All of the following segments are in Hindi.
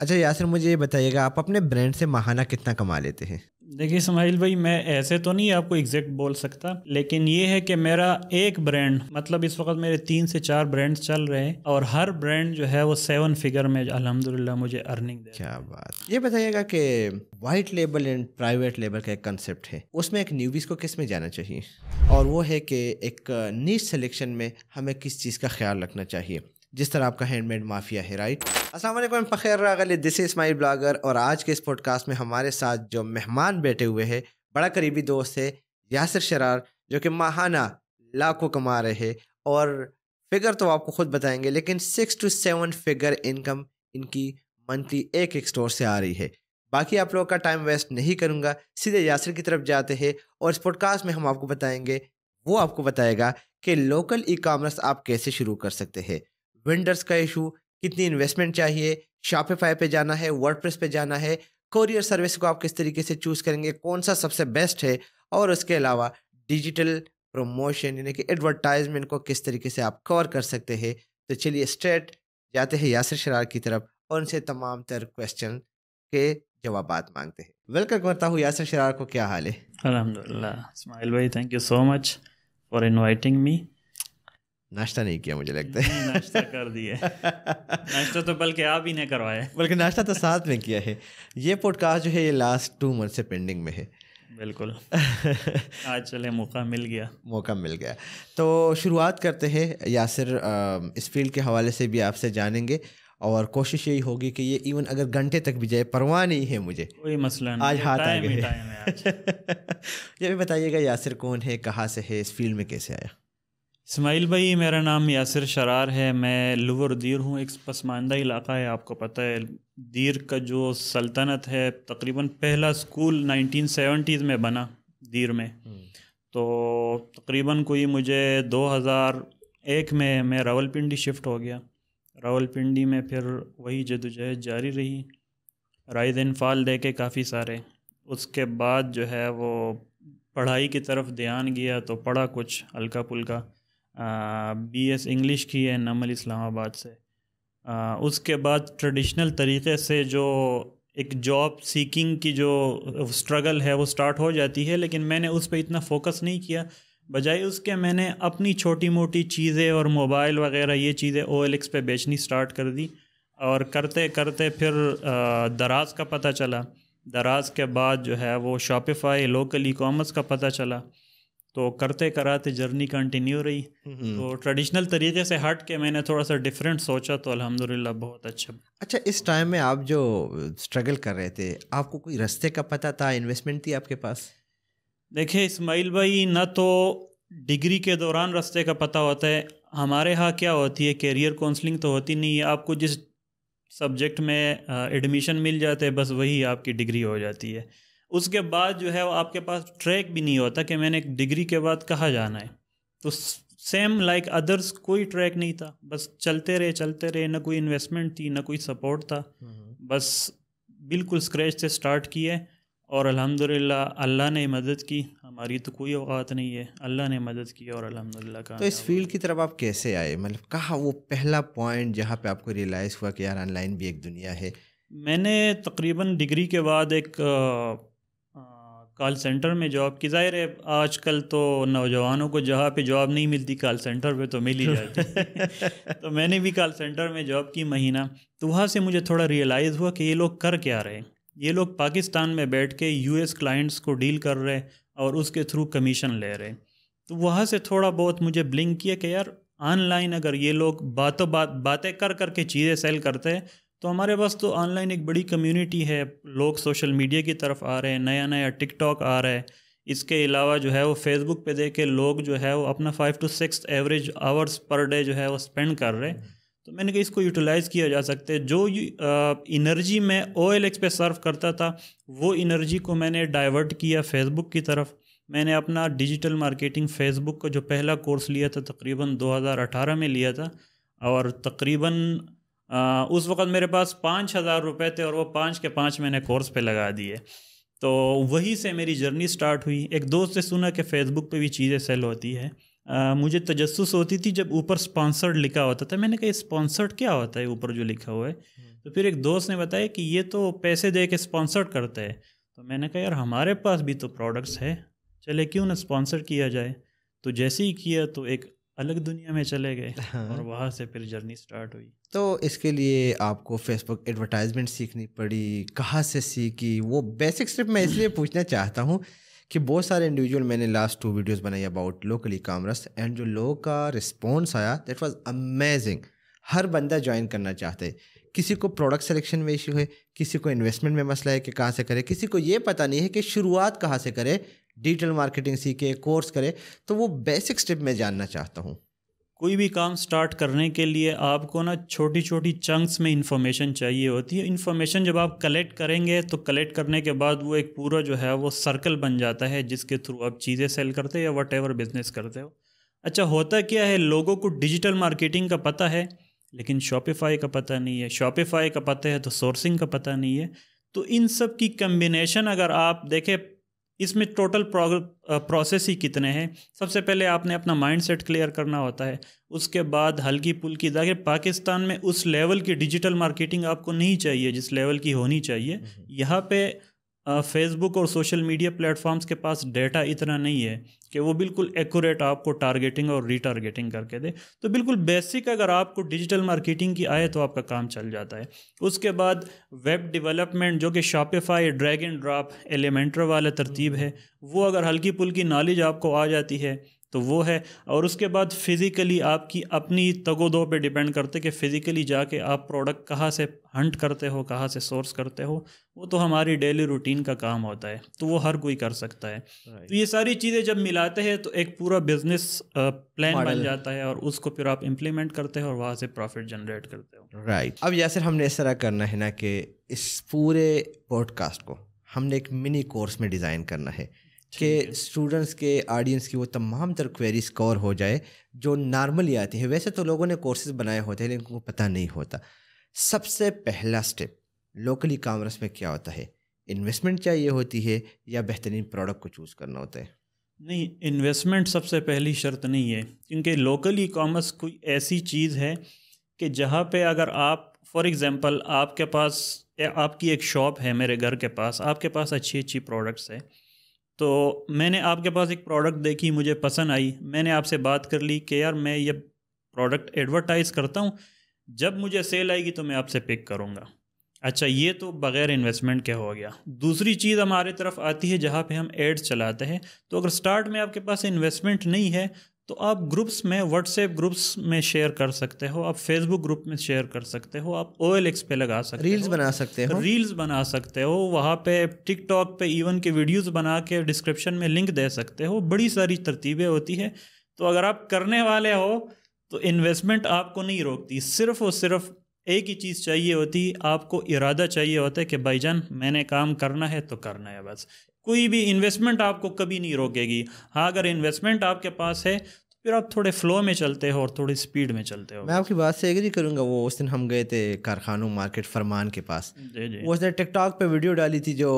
अच्छा यासर मुझे ये बताइएगा आप अपने ब्रांड से माहाना कितना कमा लेते हैं देखिए समाइल भाई मैं ऐसे तो नहीं आपको एग्जैक्ट बोल सकता लेकिन ये है कि मेरा एक ब्रांड मतलब इस वक्त मेरे तीन से चार ब्रांड्स चल रहे हैं और हर ब्रांड जो है वो सेवन फिगर में अल्हम्दुलिल्लाह मुझे अर्निंग दे क्या बात ये बताइएगा कि white label and private label का एक कंसेप्ट है उसमें एक न्यूबीज को किस में जाना चाहिए और वो है कि एक नीच uh, सेलेक्शन में हमें किस चीज़ का ख्याल रखना चाहिए जिस तरह आपका हैंडमेड माफिया है right Aslam Fakhar this is my blogger और आज के इस पॉडकास्ट में हमारे साथ जो मेहमान बैठे हुए हैं बड़ा करीबी दोस्त है यासर शरार जो कि माहाना लाखों कमा रहे हैं और फिगर तो आपको खुद बताएंगे लेकिन six to seven figure income इनकी मंथली एक एक स्टोर से आ रही है बाकी आप लोगों का टाइम वेस्ट नहीं करूँगा सीधे यासर की तरफ जाते हैं और इस पॉडकास्ट में हम आपको बताएंगे वो आपको बताएगा कि लोकल ई कॉमर्स आप कैसे शुरू कर सकते हैं वेंडर्स का इशू कितनी इन्वेस्टमेंट चाहिए शॉपिफाई पे जाना है वर्ड पे जाना है कोरियर सर्विस को आप किस तरीके से चूज़ करेंगे कौन सा सबसे बेस्ट है और उसके अलावा डिजिटल प्रमोशन यानी कि एडवर्टाइजमेंट को किस तरीके से आप कवर कर सकते हैं तो चलिए स्ट्रेट जाते हैं यासर शरार की तरफ और उनसे तमाम तर क्वेश्चन के जवाब मांगते हैं वेलकम करता हूँ यासर शरार को क्या हाल है अलहमदिल्ला इसमाइल भाई thank you so much for inviting me नाश्ता नहीं किया मुझे लगता है नाश्ता कर दिया नाश्ता तो बल्कि आप ही ने करवाया बल्कि नाश्ता तो साथ में किया है ये पॉडकास्ट जो है ये लास्ट टू मंथ से पेंडिंग में है बिल्कुल आज चले मौका मिल गया मौका मिल गया तो शुरुआत करते हैं यासिर इस फील्ड के हवाले से भी आपसे जानेंगे और कोशिश यही होगी कि ये इवन अगर घंटे तक भी जाए परवाह नहीं है मुझे कोई मसला नहीं आज हाथ आ गए ये भी बताइएगा यासिर कौन है कहाँ से है इस फील्ड में कैसे आया इसमाइल भाई मेरा नाम यासिर शरार है मैं लवर दीर हूँ एक पसमानदा इलाका है आपको पता है दीर का जो सल्तनत है तकरीबन पहला स्कूल 1970s में बना दीर में हम्म। तो तकरीबन कोई मुझे 2001 में मैं रावलपिंडी शिफ्ट हो गया रावलपिंडी में फिर वही जदोजहद जारी रही राइज दिन फाल दे के काफ़ी सारे उसके बाद जो है वो पढ़ाई की तरफ ध्यान गया तो पढ़ा कुछ हल्का पुल्का बी एस इंग्लिश की है नमल इस्लामाबाद से आ, उसके बाद ट्रेडिशनल तरीके से जो एक जॉब सीकिंग की जो स्ट्रगल है वो स्टार्ट हो जाती है लेकिन मैंने उस पर इतना फोकस नहीं किया बजाय उसके मैंने अपनी छोटी मोटी चीज़ें और मोबाइल वगैरह ये चीज़ें ओ एल एक्स पर बेचनी स्टार्ट कर दी और करते करते फिर दराज का पता चला दराज के बाद जो है वो शॉपिफाई लोकल ई कॉमर्स का पता चला तो करते कराते जर्नी कंटिन्यू रही हम्म। तो ट्रेडिशनल तरीके से हट के मैंने थोड़ा सा डिफरेंट सोचा तो अल्हम्दुलिल्लाह बहुत अच्छा अच्छा इस टाइम में आप जो स्ट्रगल कर रहे थे आपको कोई रास्ते का पता था इन्वेस्टमेंट थी आपके पास देखिए इस्माइल भाई ना तो डिग्री के दौरान रास्ते का पता होता है हमारे यहाँ क्या होती है कैरियर काउंसलिंग तो होती नहीं है आपको जिस सब्जेक्ट में एडमिशन मिल जाते हैं बस वही आपकी डिग्री हो जाती है उसके बाद जो है वो आपके पास ट्रैक भी नहीं होता कि मैंने डिग्री के बाद कहाँ जाना है तो सेम लाइक अदर्स कोई ट्रैक नहीं था बस चलते रहे चलते रहे ना कोई इन्वेस्टमेंट थी ना कोई सपोर्ट था हम्म। बस बिल्कुल स्क्रैच से स्टार्ट किए और अल्हम्दुलिल्लाह अल्लाह ने मदद की हमारी तो कोई औकात नहीं है अल्लाह ने मदद की और अल्हम्दुलिल्लाह का तो इस फील्ड की तरफ आप कैसे आए मतलब कहा वो पहला पॉइंट जहाँ पे आपको रियलाइज़ हुआ कि यार ऑनलाइन भी एक दुनिया है मैंने तकरीबन डिग्री के बाद एक कॉल सेंटर में जॉब की ज़ाहिर है आजकल तो नौजवानों को जहाँ पे जॉब नहीं मिलती कॉल सेंटर पे तो मिल ही जाती तो मैंने भी कॉल सेंटर में जॉब की महीना तो वहाँ से मुझे थोड़ा रियलाइज़ हुआ कि ये लोग कर क्या रहे ये लोग पाकिस्तान में बैठ के यूएस क्लाइंट्स को डील कर रहे और उसके थ्रू कमीशन ले रहे तो वहाँ से थोड़ा बहुत मुझे ब्लिंक किया कि यार ऑनलाइन अगर ये लोग बातों बात बातें कर कर के चीज़ें सेल करते हैं तो हमारे पास तो ऑनलाइन एक बड़ी कम्युनिटी है लोग सोशल मीडिया की तरफ आ रहे हैं नया नया टिकटॉक आ रहा है इसके अलावा जो है वो फेसबुक पे देख के लोग जो है वो अपना five to six average hours per day जो है वो स्पेंड कर रहे हैं तो मैंने कहा इसको यूटिलाइज़ किया जा सकता है जो इनर्जी मैं ओ एल एक्स पे सर्व करता था वो इनर्जी को मैंने डाइवर्ट किया फेसबुक की तरफ मैंने अपना डिजिटल मार्केटिंग फेसबुक का जो पहला कोर्स लिया था तकरीबन 2018 में लिया था और तकरीबन आ, उस वक्त मेरे पास पाँच हज़ार रुपये थे और वो पाँच के पाँच मैंने कोर्स पे लगा दिए तो वहीं से मेरी जर्नी स्टार्ट हुई एक दोस्त से सुना कि फ़ेसबुक पे भी चीज़ें सेल होती है आ, मुझे तजस्स होती थी जब ऊपर स्पॉन्सर्ड लिखा होता था मैंने कहा स्पॉन्सर्ड क्या होता है ऊपर जो लिखा हुआ है हम्म। तो फिर एक दोस्त ने बताया कि ये तो पैसे दे के स्पॉन्सर्ड करता है तो मैंने कहा यार हमारे पास भी तो प्रोडक्ट्स है चले क्यों ना स्पॉन्सर किया जाए तो जैसे ही किया तो एक अलग दुनिया में चले गए हाँ। और वहाँ से फिर जर्नी स्टार्ट हुई तो इसके लिए आपको फेसबुक एडवर्टाइजमेंट सीखनी पड़ी कहाँ से सीखी वो बेसिक सिर्फ मैं इसलिए पूछना चाहता हूँ कि बहुत सारे इंडिविजुअल मैंने लास्ट टू वीडियोस बनाई about locally e commerce and जो लोगों का रिस्पॉन्स आया दैट वाज अमेजिंग हर बंदा ज्वाइन करना चाहते है किसी को प्रोडक्ट सेलेक्शन में इशू है किसी को इन्वेस्टमेंट में मसला है कि कहाँ से करे किसी को ये पता नहीं है कि शुरुआत कहाँ से करे डिजिटल मार्केटिंग सीखे कोर्स करे तो वो बेसिक स्टेप मैं जानना चाहता हूँ कोई भी काम स्टार्ट करने के लिए आपको ना छोटी छोटी चंक्स में इंफॉर्मेशन चाहिए होती है इन्फॉर्मेशन जब आप कलेक्ट करेंगे तो कलेक्ट करने के बाद वो एक पूरा जो है वो सर्कल बन जाता है जिसके थ्रू आप चीज़ें सेल करते हो या वट बिज़नेस करते हो अच्छा होता क्या है लोगों को डिजिटल मार्केटिंग का पता है लेकिन शॉपिफाई का पता नहीं है शॉपिफाई का पता है तो सोर्सिंग का पता नहीं है तो इन सब की कम्बिनेशन अगर आप देखें इसमें टोटल प्रोसेस ही कितने हैं सबसे पहले आपने अपना माइंड सेट क्लियर करना होता है उसके बाद हल्की पुल की पाकिस्तान में उस लेवल की डिजिटल मार्केटिंग आपको नहीं चाहिए जिस लेवल की होनी चाहिए हम्म। यहाँ पे फेसबुक और सोशल मीडिया प्लेटफॉर्म्स के पास डेटा इतना नहीं है कि वो बिल्कुल एक्यूरेट आपको टारगेटिंग और रीटारगेटिंग करके दे तो बिल्कुल बेसिक अगर आपको डिजिटल मार्केटिंग की आए तो आपका काम चल जाता है उसके बाद वेब डेवलपमेंट जो कि Shopify drag and drop Elementor वाला तरतीब है वो अगर हल्की पुल्की नॉलेज आपको आ जाती है तो वो है और उसके बाद फिज़िकली आपकी अपनी तगोदो पे डिपेंड करते कि फ़िज़िकली जाके आप प्रोडक्ट कहाँ से हंट करते हो कहाँ से सोर्स करते हो वो तो हमारी डेली रूटीन का काम होता है तो वो हर कोई कर सकता है तो ये सारी चीज़ें जब मिलाते हैं तो एक पूरा बिजनेस प्लान बन जाता है और उसको फिर आप इम्प्लीमेंट करते हो और वहाँ से प्रॉफिट जनरेट करते हो राइट अब या सर हमने इस तरह करना है ना कि इस पूरे पॉडकास्ट को हमने एक मिनी कोर्स में डिज़ाइन करना है के स्टूडेंट्स के ऑडियंस की वो तमाम तर क्वेरीज स्कोर हो जाए जो नॉर्मली आती है वैसे तो लोगों ने कोर्सेज बनाए होते हैं लेकिन उनको पता नहीं होता सबसे पहला स्टेप लोकली कामर्स में क्या होता है इन्वेस्टमेंट चाहिए होती है या बेहतरीन प्रोडक्ट को चूज़ करना होता है नहीं इन्वेस्टमेंट सबसे पहली शर्त नहीं है क्योंकि लोकल ई कॉमर्स कोई ऐसी चीज़ है कि जहाँ पे अगर आप फॉर एग्ज़ाम्पल आपके पास आपकी एक शॉप है मेरे घर के पास आपके पास अच्छी अच्छी प्रोडक्ट्स है तो मैंने आपके पास एक प्रोडक्ट देखी मुझे पसंद आई मैंने आपसे बात कर ली कि यार मैं ये प्रोडक्ट एडवर्टाइज़ करता हूँ जब मुझे सेल आएगी तो मैं आपसे पिक करूँगा अच्छा ये तो बग़ैर इन्वेस्टमेंट के हो गया दूसरी चीज़ हमारे तरफ आती है जहाँ पे हम एड्स चलाते हैं तो अगर स्टार्ट में आपके पास इन्वेस्टमेंट नहीं है तो आप ग्रुप्स में व्हाट्सएप ग्रुप्स में शेयर कर सकते हो आप फेसबुक ग्रुप में शेयर कर सकते हो आप ओ एल एक्स पे लगा सकते रील्स हो बना सकते हो रील्स बना सकते हो वहाँ पे टिकटॉक पे इवन के वीडियोस बना के डिस्क्रिप्शन में लिंक दे सकते हो बड़ी सारी तरतीबें होती है तो अगर आप करने वाले हो तो इन्वेस्टमेंट आपको नहीं रोकती सिर्फ और सिर्फ एक ही चीज़ चाहिए होती आपको इरादा चाहिए होता है कि भाईजान मैंने काम करना है तो करना है बस कोई भी इन्वेस्टमेंट आपको कभी नहीं रोकेगी हाँ अगर इन्वेस्टमेंट आपके पास है तो फिर आप थोड़े फ्लो में चलते हो और थोड़ी स्पीड में चलते हो मैं आपकी बात से एग्री करूँगा वो उस दिन हम गए थे कारखानों मार्केट फरमान के पास जी जी। उसने टिकटॉक पे वीडियो डाली थी जो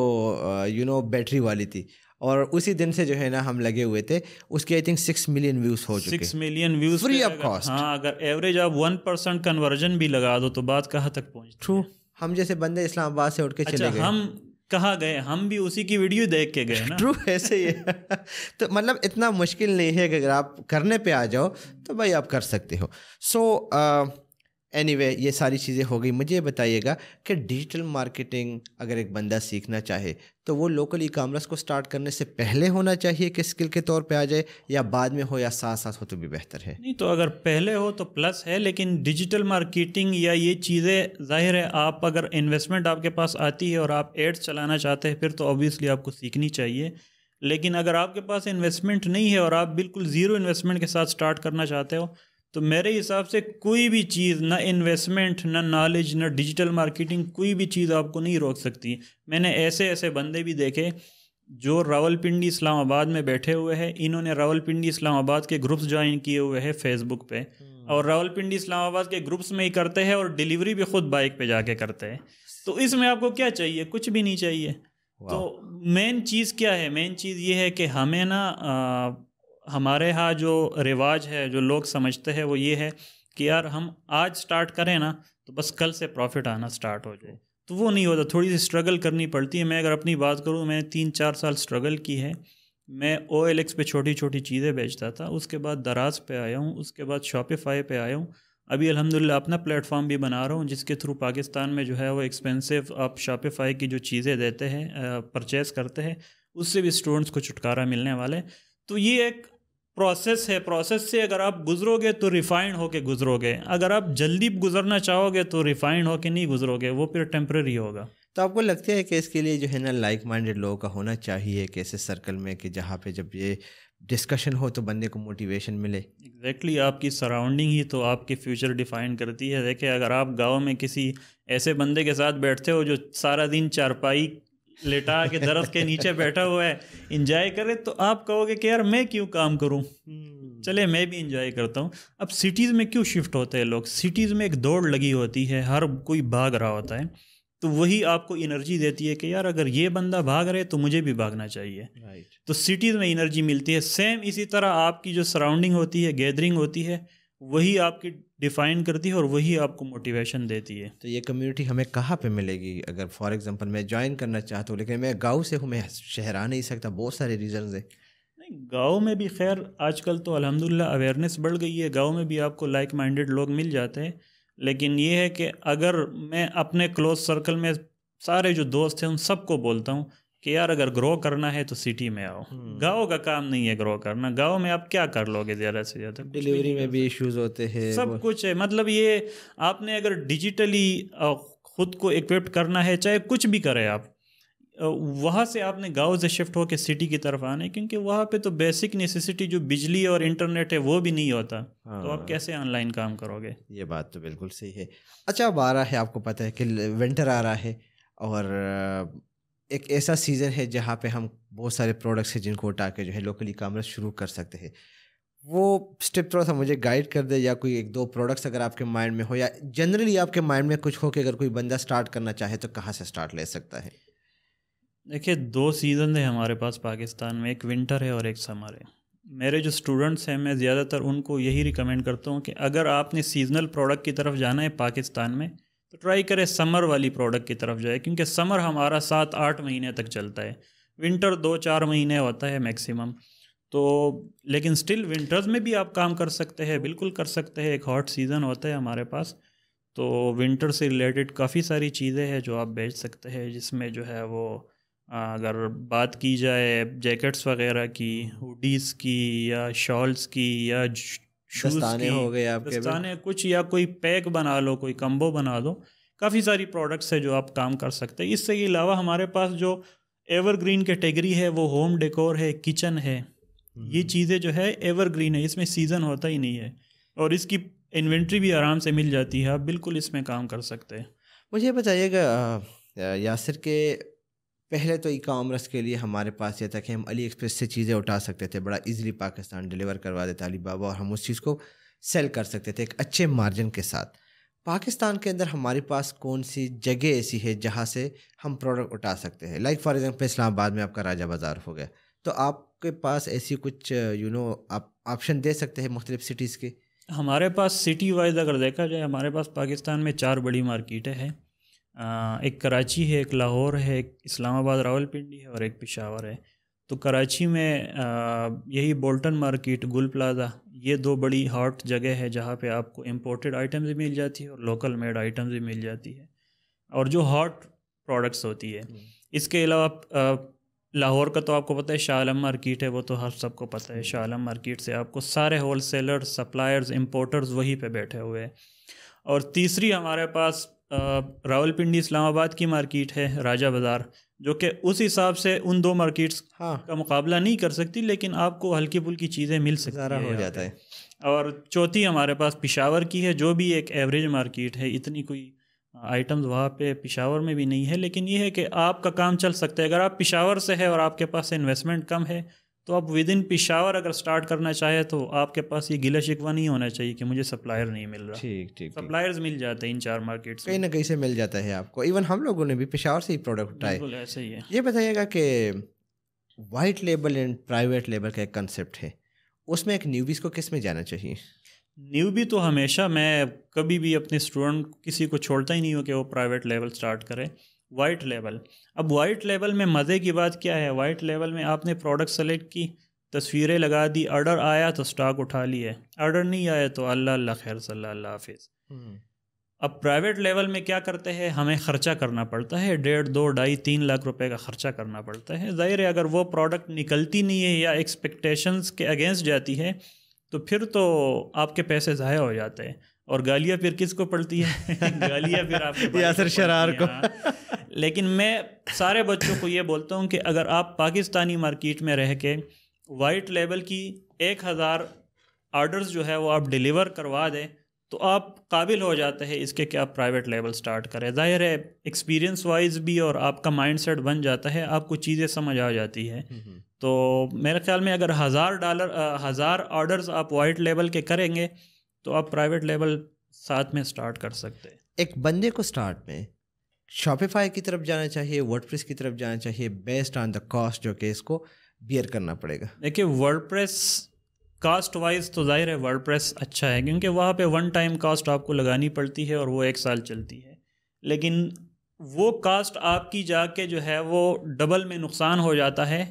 यू नो बैटरी वाली थी और उसी दिन से जो है ना हम लगे हुए थे उसके I think six million views हो चुके six million views free of cost हाँ अगर एवरेज आप वन परसेंट कन्वर्जन भी लगा दो तो बात कहाँ तक पहुँच ट्रू हम जैसे बंदे इस्लामाबाद से उठ के अच्छा, चले गए हम कहा गए हम भी उसी की वीडियो देख के गए ना ट्रू ऐसे ही तो मतलब इतना मुश्किल नहीं है कि अगर आप करने पे आ जाओ तो भाई आप कर सकते हो so so, uh, anyway anyway, ये सारी चीज़ें हो गई मुझे बताइएगा कि डिजिटल मार्केटिंग अगर एक बंदा सीखना चाहे तो वो लोकल ई कॉमर्स को स्टार्ट करने से पहले होना चाहिए कि स्किल के तौर पे आ जाए या बाद में हो या साथ साथ हो तो भी बेहतर है नहीं तो अगर पहले हो तो प्लस है लेकिन डिजिटल मार्केटिंग या ये चीज़ें जाहिर है आप अगर इन्वेस्टमेंट आपके पास आती है और आप एड्स चलाना चाहते हैं फिर तो ऑब्वियसली आपको सीखनी चाहिए लेकिन अगर आपके पास इन्वेस्टमेंट नहीं है और आप बिल्कुल ज़ीरो इन्वेस्टमेंट के साथ स्टार्ट करना चाहते हो तो मेरे हिसाब से कोई भी चीज़ ना इन्वेस्टमेंट ना नॉलेज ना डिजिटल मार्केटिंग कोई भी चीज़ आपको नहीं रोक सकती मैंने ऐसे ऐसे बंदे भी देखे जो रावलपिंडी इस्लामाबाद में बैठे हुए हैं इन्होंने रावलपिंडी इस्लामाबाद के ग्रुप्स ज्वाइन किए हुए हैं फेसबुक पे हम्म। और रावलपिंडी इस्लामाबाद के ग्रुप्स में ही करते हैं और डिलीवरी भी खुद बाइक पे जाके करते हैं तो इसमें आपको क्या चाहिए कुछ भी नहीं चाहिए तो मेन चीज़ क्या है मेन चीज़ ये है कि हमें ना आ, हमारे यहाँ जो रिवाज है जो लोग समझते हैं वो ये है कि यार हम आज स्टार्ट करें ना तो बस कल से प्रॉफिट आना स्टार्ट हो जाए तो वो नहीं होता थोड़ी सी स्ट्रगल करनी पड़ती है मैं अगर अपनी बात करूँ मैंने तीन चार साल स्ट्रगल की है मैं ओ एल एक्स पर छोटी छोटी चीज़ें बेचता था उसके बाद दराज पे आया हूँ उसके बाद शॉपिफाई पे आया हूँ अभी अलहमदिल्ला अपना प्लेटफॉर्म भी बना रहा हूँ जिसके थ्रू पाकिस्तान में जो है वो एक्सपेंसिव आप शॉपिफाई की जो चीज़ें देते हैं परचेज़ करते हैं उससे भी स्टूडेंट्स को छुटकारा मिलने वाला है तो ये एक प्रोसेस है प्रोसेस से अगर आप गुजरोगे तो रिफाइंड होके गुजरोगे अगर आप जल्दी गुजरना चाहोगे तो रिफाइंड होके नहीं गुजरोगे वो फिर टेम्प्रेरी होगा तो आपको लगता है कि इसके लिए जो है ना लाइक माइंडेड लोगों का होना चाहिए कि ऐसे सर्कल में कि जहाँ पे जब ये डिस्कशन हो तो बंदे को मोटिवेशन मिले एग्जैक्टली exactly, आपकी सराउंडिंग ही तो आपके फ्यूचर डिफाइन करती है देखिए अगर आप गांव में किसी ऐसे बंदे के साथ बैठते हो जो सारा दिन चारपाई लेटा के दरख्त के नीचे बैठा हुआ है इंजॉय करे तो आप कहोगे कि यार मैं क्यों काम करूं हम्म। चले मैं भी इंजॉय करता हूं अब सिटीज़ में क्यों शिफ्ट होते हैं लोग सिटीज़ में एक दौड़ लगी होती है हर कोई भाग रहा होता है तो वही आपको इनर्जी देती है कि यार अगर ये बंदा भाग रहे तो मुझे भी भागना चाहिए right. तो सिटीज़ में इनर्जी मिलती है सेम इसी तरह आपकी जो सराउंडिंग होती है गैदरिंग होती है वही आपकी डिफाइन करती है और वही आपको मोटिवेशन देती है तो ये कम्युनिटी हमें कहाँ पे मिलेगी अगर फॉर एग्जांपल मैं ज्वाइन करना चाहता हूँ लेकिन मैं गांव से हूँ मैं शहर आ नहीं सकता बहुत सारे रीज़न है नहीं गाँव में भी खैर आजकल तो अल्हम्दुलिल्लाह अवेयरनेस बढ़ गई है गाँव में भी आपको लाइक माइंडेड लोग मिल जाते हैं लेकिन ये है कि अगर मैं अपने क्लोज सर्कल में सारे जो दोस्त हैं उन सबको बोलता हूँ कि यार अगर ग्रो करना है तो सिटी में आओ हम्म। गाँव का काम नहीं है ग्रो करना गाँव में आप क्या कर लोगे ज़्यादा से ज़्यादा डिलीवरी में भी इश्यूज होते हैं सब कुछ है मतलब ये आपने अगर डिजिटली खुद को इक्विप करना है चाहे कुछ भी करें आप वहाँ से आपने गांव से शिफ्ट होकर सिटी की तरफ आने क्योंकि वहाँ पे तो बेसिक नेसेसिटी जो बिजली और इंटरनेट है वो भी नहीं होता हाँ। तो आप हाँ। कैसे ऑनलाइन काम करोगे ये बात तो बिल्कुल सही है अच्छा अब आ रहा है आपको पता है कि विंटर आ रहा है और एक ऐसा सीज़न है जहाँ पे हम बहुत सारे प्रोडक्ट्स हैं जिनको उठा के जो है लोकली कामर्स शुरू कर सकते हैं वो स्टेप थोड़ा सा मुझे गाइड कर दे या कोई एक दो प्रोडक्ट्स अगर आपके माइंड में हो या जनरली आपके माइंड में कुछ हो कि अगर कोई बंदा स्टार्ट करना चाहे तो कहाँ से स्टार्ट ले सकता है देखिए दो सीज़न है हमारे पास पाकिस्तान में एक विंटर है और एक समर है मेरे जो स्टूडेंट्स हैं मैं ज़्यादातर उनको यही रिकमेंड करता हूँ कि अगर आपने सीजनल प्रोडक्ट की तरफ जाना है पाकिस्तान में तो ट्राई करें समर वाली प्रोडक्ट की तरफ जाए क्योंकि समर हमारा सात आठ महीने तक चलता है विंटर दो चार महीने होता है मैक्सिमम तो लेकिन स्टिल विंटर्स में भी आप काम कर सकते हैं बिल्कुल कर सकते हैं एक हॉट सीज़न होता है हमारे पास तो विंटर से रिलेटेड काफ़ी सारी चीज़ें हैं जो आप बेच सकते हैं जिसमें जो है वो अगर बात की जाए जैकेट्स वगैरह की हुडीज़ की या शॉल्स की या दस्ताने हो गए आपके दस्ताने कुछ या कोई पैक बना लो कोई कम्बो बना दो काफ़ी सारी प्रोडक्ट्स है जो आप काम कर सकते हैं इससे अलावा हमारे पास जो एवरग्रीन कैटेगरी है वो होम डेकोर है किचन है हम्म। ये चीज़ें जो है एवरग्रीन है इसमें सीज़न होता ही नहीं है और इसकी इन्वेंट्री भी आराम से मिल जाती है आप बिल्कुल इसमें काम कर सकते हैं मुझे बताइएगा यासिर के पहले तो ई कामर्स के लिए हमारे पास ये था कि हम अली एक्सप्रेस से चीज़ें उठा सकते थे बड़ा इजीली पाकिस्तान डिलीवर करवा देता अली बाबा और हम उस चीज़ को सेल कर सकते थे एक अच्छे मार्जिन के साथ पाकिस्तान के अंदर हमारे पास कौन सी जगह ऐसी है जहाँ से हम प्रोडक्ट उठा सकते हैं लाइक फॉर एग्ज़ाम्पल इस्लामाबाद में आपका राजा बाज़ार हो गया तो आपके पास ऐसी कुछ यू नो आप ऑप्शन दे सकते हैं मुख्तलिफ सिटीज़ के हमारे पास सिटी वाइज अगर देखा जाए हमारे पास पाकिस्तान में चार बड़ी मार्केटें हैं एक कराची है एक लाहौर है एक इस्लामाबाद रावलपिंडी है और एक पिशावर है तो कराची में यही बोल्टन मार्केट गुल प्लाज़ा ये दो बड़ी हॉट जगह है जहाँ पे आपको इम्पोर्टेड आइटम्स भी मिल जाती है और लोकल मेड आइटम्स भी मिल जाती है और जो हॉट प्रोडक्ट्स होती है हम्म। इसके अलावा लाहौर का तो आपको पता है शालम मार्केट है वो तो हर सबको पता है हम्म। शालम मार्केट से आपको सारे होल सेलर सप्लायर्स इम्पोर्टर्स वहीं पे बैठे हुए हैं और तीसरी हमारे पास रावलपिंडी इस्लामाबाद की मार्केट है राजा बाज़ार जो कि उस हिसाब से उन दो मार्केट्स हाँ। का मुकाबला नहीं कर सकती लेकिन आपको हल्की फुल्की चीज़ें मिल सकती है हो जाता है और चौथी हमारे पास पिशावर की है जो भी एक एवरेज मार्केट है इतनी कोई आइटम्स वहाँ पे पिशावर में भी नहीं है लेकिन ये है कि आपका काम चल सकता है अगर आप पिशावर से है और आपके पास इन्वेस्टमेंट कम है तो आप विद इन पिशावर अगर स्टार्ट करना चाहे तो आपके पास ये गिला शिकवा नहीं होना चाहिए कि मुझे सप्लायर नहीं मिल रहा ठीक ठीक सप्लायर्स मिल जाते हैं इन चार मार्केट्स कहीं ना कहीं से मिल जाता है आपको इवन हम लोगों ने भी पिशावर से ही प्रोडक्ट उठाए ऐसे ही है ये बताइएगा कि white label and private label का एक कंसेप्ट है उसमें एक न्यूबीज को किस में जाना चाहिए न्यूबी तो हमेशा मैं कभी भी अपने स्टूडेंट किसी को छोड़ता ही नहीं हूँ कि वो प्राइवेट लेवल स्टार्ट करें वाइट लेवल अब वाइट लेवल में मज़े की बात क्या है वाइट लेवल में आपने प्रोडक्ट सेलेक्ट की तस्वीरें लगा दी आर्डर आया तो स्टॉक उठा लिए आर्डर नहीं आया तो अल्लाह अल्लाह खैर सल्ला हाफिज़ हम्म। अब प्राइवेट लेवल में क्या करते हैं हमें ख़र्चा करना पड़ता है डेढ़ दो ढाई तीन लाख रुपए का ख़र्चा करना पड़ता है ज़ाहिर है अगर वो प्रोडक्ट निकलती नहीं है या एक्सपेक्टेशंस के अगेंस्ट जाती है तो फिर तो आपके पैसे ज़ाया हो जाते हैं और गालियाँ फिर किस को पड़ती है गालियाँ फिर आप यासर शरार को हाँ। लेकिन मैं सारे बच्चों को ये बोलता हूँ कि अगर आप पाकिस्तानी मार्केट में रह के वाइट लेवल की एक हज़ार आर्डर्स जो है वो आप डिलीवर करवा दें तो आप काबिल हो जाते हैं इसके कि आप प्राइवेट लेवल स्टार्ट करें ज़ाहिर है एक्सपीरियंस वाइज भी और आपका माइंडसेट बन जाता है आपको चीज़ें समझ आ जाती है हम्म, हम्म। तो मेरे ख्याल में अगर हज़ार डॉलर हज़ार ऑर्डर्स आप वाइट लेवल के करेंगे तो आप प्राइवेट लेवल साथ में स्टार्ट कर सकते हैं एक बंदे को स्टार्ट में शॉपिफाई की तरफ जाना चाहिए वर्ड की तरफ जाना चाहिए बेस्ट ऑन द कॉस्ट जो कि इसको बियर करना पड़ेगा देखिए वर्ड कास्ट वाइज तो जाहिर है वर्ड अच्छा है क्योंकि वहाँ पे वन टाइम कास्ट आपको लगानी पड़ती है और वो एक साल चलती है लेकिन वो कास्ट आपकी जाके जो है वो डबल में नुकसान हो जाता है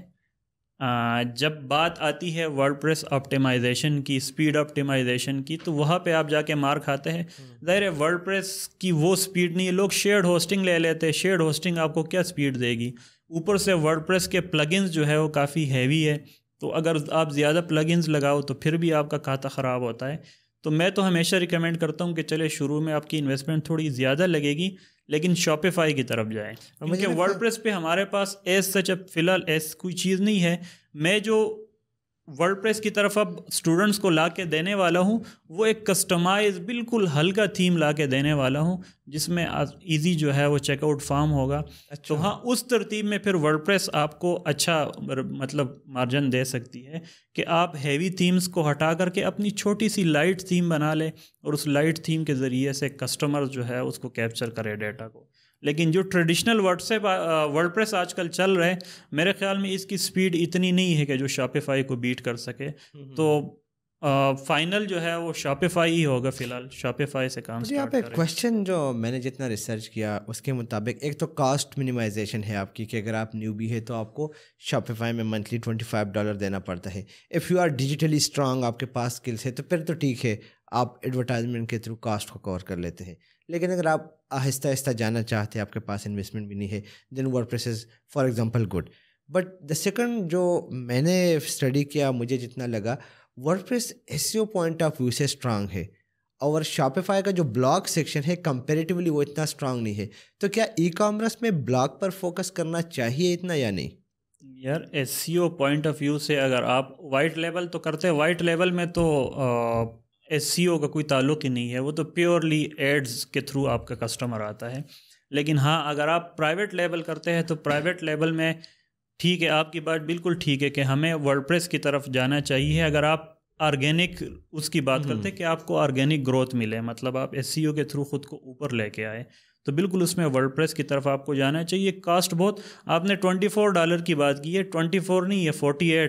जब बात आती है वर्डप्रेस ऑप्टिमाइजेशन की स्पीड ऑप्टिमाइजेशन की तो वहाँ पे आप जाके मार खाते हैं हम्म। ज़ाहिर है प्रेस की वो स्पीड नहीं है लोग शेयर्ड होस्टिंग ले लेते हैं शेयर्ड होस्टिंग आपको क्या स्पीड देगी ऊपर से प्रेस के प्लगइन्स जो है वो काफ़ी हैवी है तो अगर आप ज़्यादा प्लगइन्स लगाओ तो फिर भी आपका खाता ख़राब होता है तो मैं तो हमेशा रिकमेंड करता हूँ कि चले शुरू में आपकी इन्वेस्टमेंट थोड़ी ज़्यादा लगेगी लेकिन शॉपिफाई की तरफ जाएं क्योंकि वर्ड पे हमारे पास एज सच अब फिलहाल एस कोई चीज़ नहीं है मैं जो वर्डप्रेस की तरफ अब स्टूडेंट्स को ला के देने वाला हूँ वो एक कस्टमाइज बिल्कुल हल्का थीम ला के देने वाला हूँ जिसमें इजी जो है वो चेकआउट फॉर्म होगा अच्छा। तो हाँ उस तरतीब में फिर वर्डप्रेस आपको अच्छा मतलब मार्जिन दे सकती है कि आप हैवी थीम्स को हटा करके अपनी छोटी सी लाइट थीम बना लें और उस लाइट थीम के ज़रिए से कस्टमर जो है उसको कैप्चर करे डेटा को लेकिन जो ट्रेडिशनल व्हाट्सएप वर्ड प्रेस आजकल चल रहे हैं मेरे ख्याल में इसकी स्पीड इतनी नहीं है कि जो शॉपिफाई को बीट कर सके हम्म, हम्म। तो फाइनल जो है वो शॉपिफाई ही होगा फिलहाल शॉपिफाई से काम यहाँ पे क्वेश्चन जो मैंने जितना रिसर्च किया उसके मुताबिक एक तो कॉस्ट मिनिमाइजेशन है आपकी कि अगर आप न्यू भी है तो आपको शॉपिफाई में मंथली ट्वेंटी फाइव डॉलर देना पड़ता है if you are digitally strong आपके पास स्किल्स है तो फिर तो ठीक है आप एडवर्टाइजमेंट के थ्रू कास्ट को कवर कर लेते हैं लेकिन अगर आप आहिस्ता आहिस्ता जाना चाहते हैं आपके पास इन्वेस्टमेंट भी नहीं है then word is for example good but the second जो मैंने स्टडी किया मुझे जितना लगा WordPress as point of view से स्ट्रांग है और शॉपिफाई का जो ब्लॉग सेक्शन है कंपेरेटिवली वो इतना स्ट्रांग नहीं है तो क्या ई कॉमर्स में ब्लॉग पर फोकस करना चाहिए इतना या नहीं यार एस पॉइंट ऑफ व्यू से अगर आप वाइट लेवल तो करते हैं वाइट लेवल में तो एस e का कोई ताल्लुक ही नहीं है वो तो प्योरली एड्स के थ्रू आपका कस्टमर आता है लेकिन हाँ अगर आप प्राइवेट लेवल करते हैं तो प्राइवेट लेवल में ठीक है आपकी बात बिल्कुल ठीक है कि हमें वर्ल्ड की तरफ जाना चाहिए अगर आप ऑर्गेनिक उसकी बात हम्म। करते हैं कि आपको ऑर्गेनिक ग्रोथ मिले मतलब आप एस e के थ्रू खुद को ऊपर लेके आए तो बिल्कुल उसमें वर्ल्ड की तरफ आपको जाना चाहिए कास्ट बहुत आपने ट्वेंटी डॉलर की बात की है ट्वेंटी नहीं ये फोर्टी है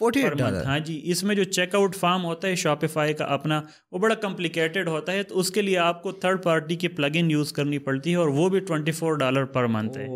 फोर्टी एट डॉलर हाँ जी इसमें जो चेकआउट फार्म होता है शॉपिफाई का अपना वो बड़ा कॉम्प्लिकेटेड होता है तो उसके लिए आपको थर्ड पार्टी की प्लग इन यूज़ करनी पड़ती है और वो भी twenty four dollar per month है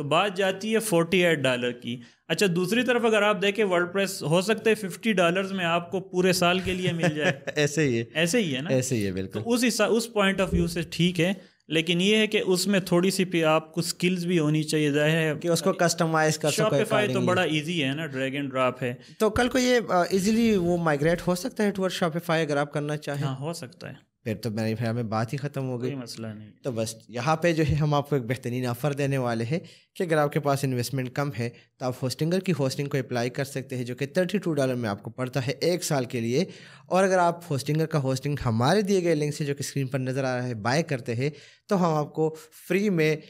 तो बात जाती है फोर्टी एट डॉलर की अच्छा दूसरी तरफ अगर आप देखें वर्ल्ड प्रेस हो सकता है फिफ्टी डॉलर में आपको पूरे साल के लिए मिल जाए ऐसे ही है ऐसे ही है ना ऐसे ही है बिल्कुल तो उस उस पॉइंट ऑफ व्यू से ठीक है लेकिन ये है कि उसमें थोड़ी सी भी आपको स्किल्स भी होनी चाहिए जाहिर है कि उसको कस्टमाइज कर शॉपिफाई तो बड़ा इजी है ना ड्रैग एंड ड्रॉप है तो कल को ये इजीली वो माइग्रेट हो सकता है टूअर्ड शॉपिफाई अगर आप करना चाहें हाँ हो सकता है फिर तो मेरे ख्याल में बात ही ख़त्म हो गई मसला नहीं तो बस यहाँ पे जो है हम आपको एक बेहतरीन ऑफ़र देने वाले हैं कि अगर आपके पास इन्वेस्टमेंट कम है तो आप होस्टिंगर की होस्टिंग को अप्लाई कर सकते हैं जो कि थर्टी टू डॉलर में आपको पड़ता है एक साल के लिए और अगर आप होस्टिंगर का होस्टिंग हमारे दिए गए लिंक से जो कि स्क्रीन पर नज़र आ रहा है बाय करते हैं तो हम आपको फ्री में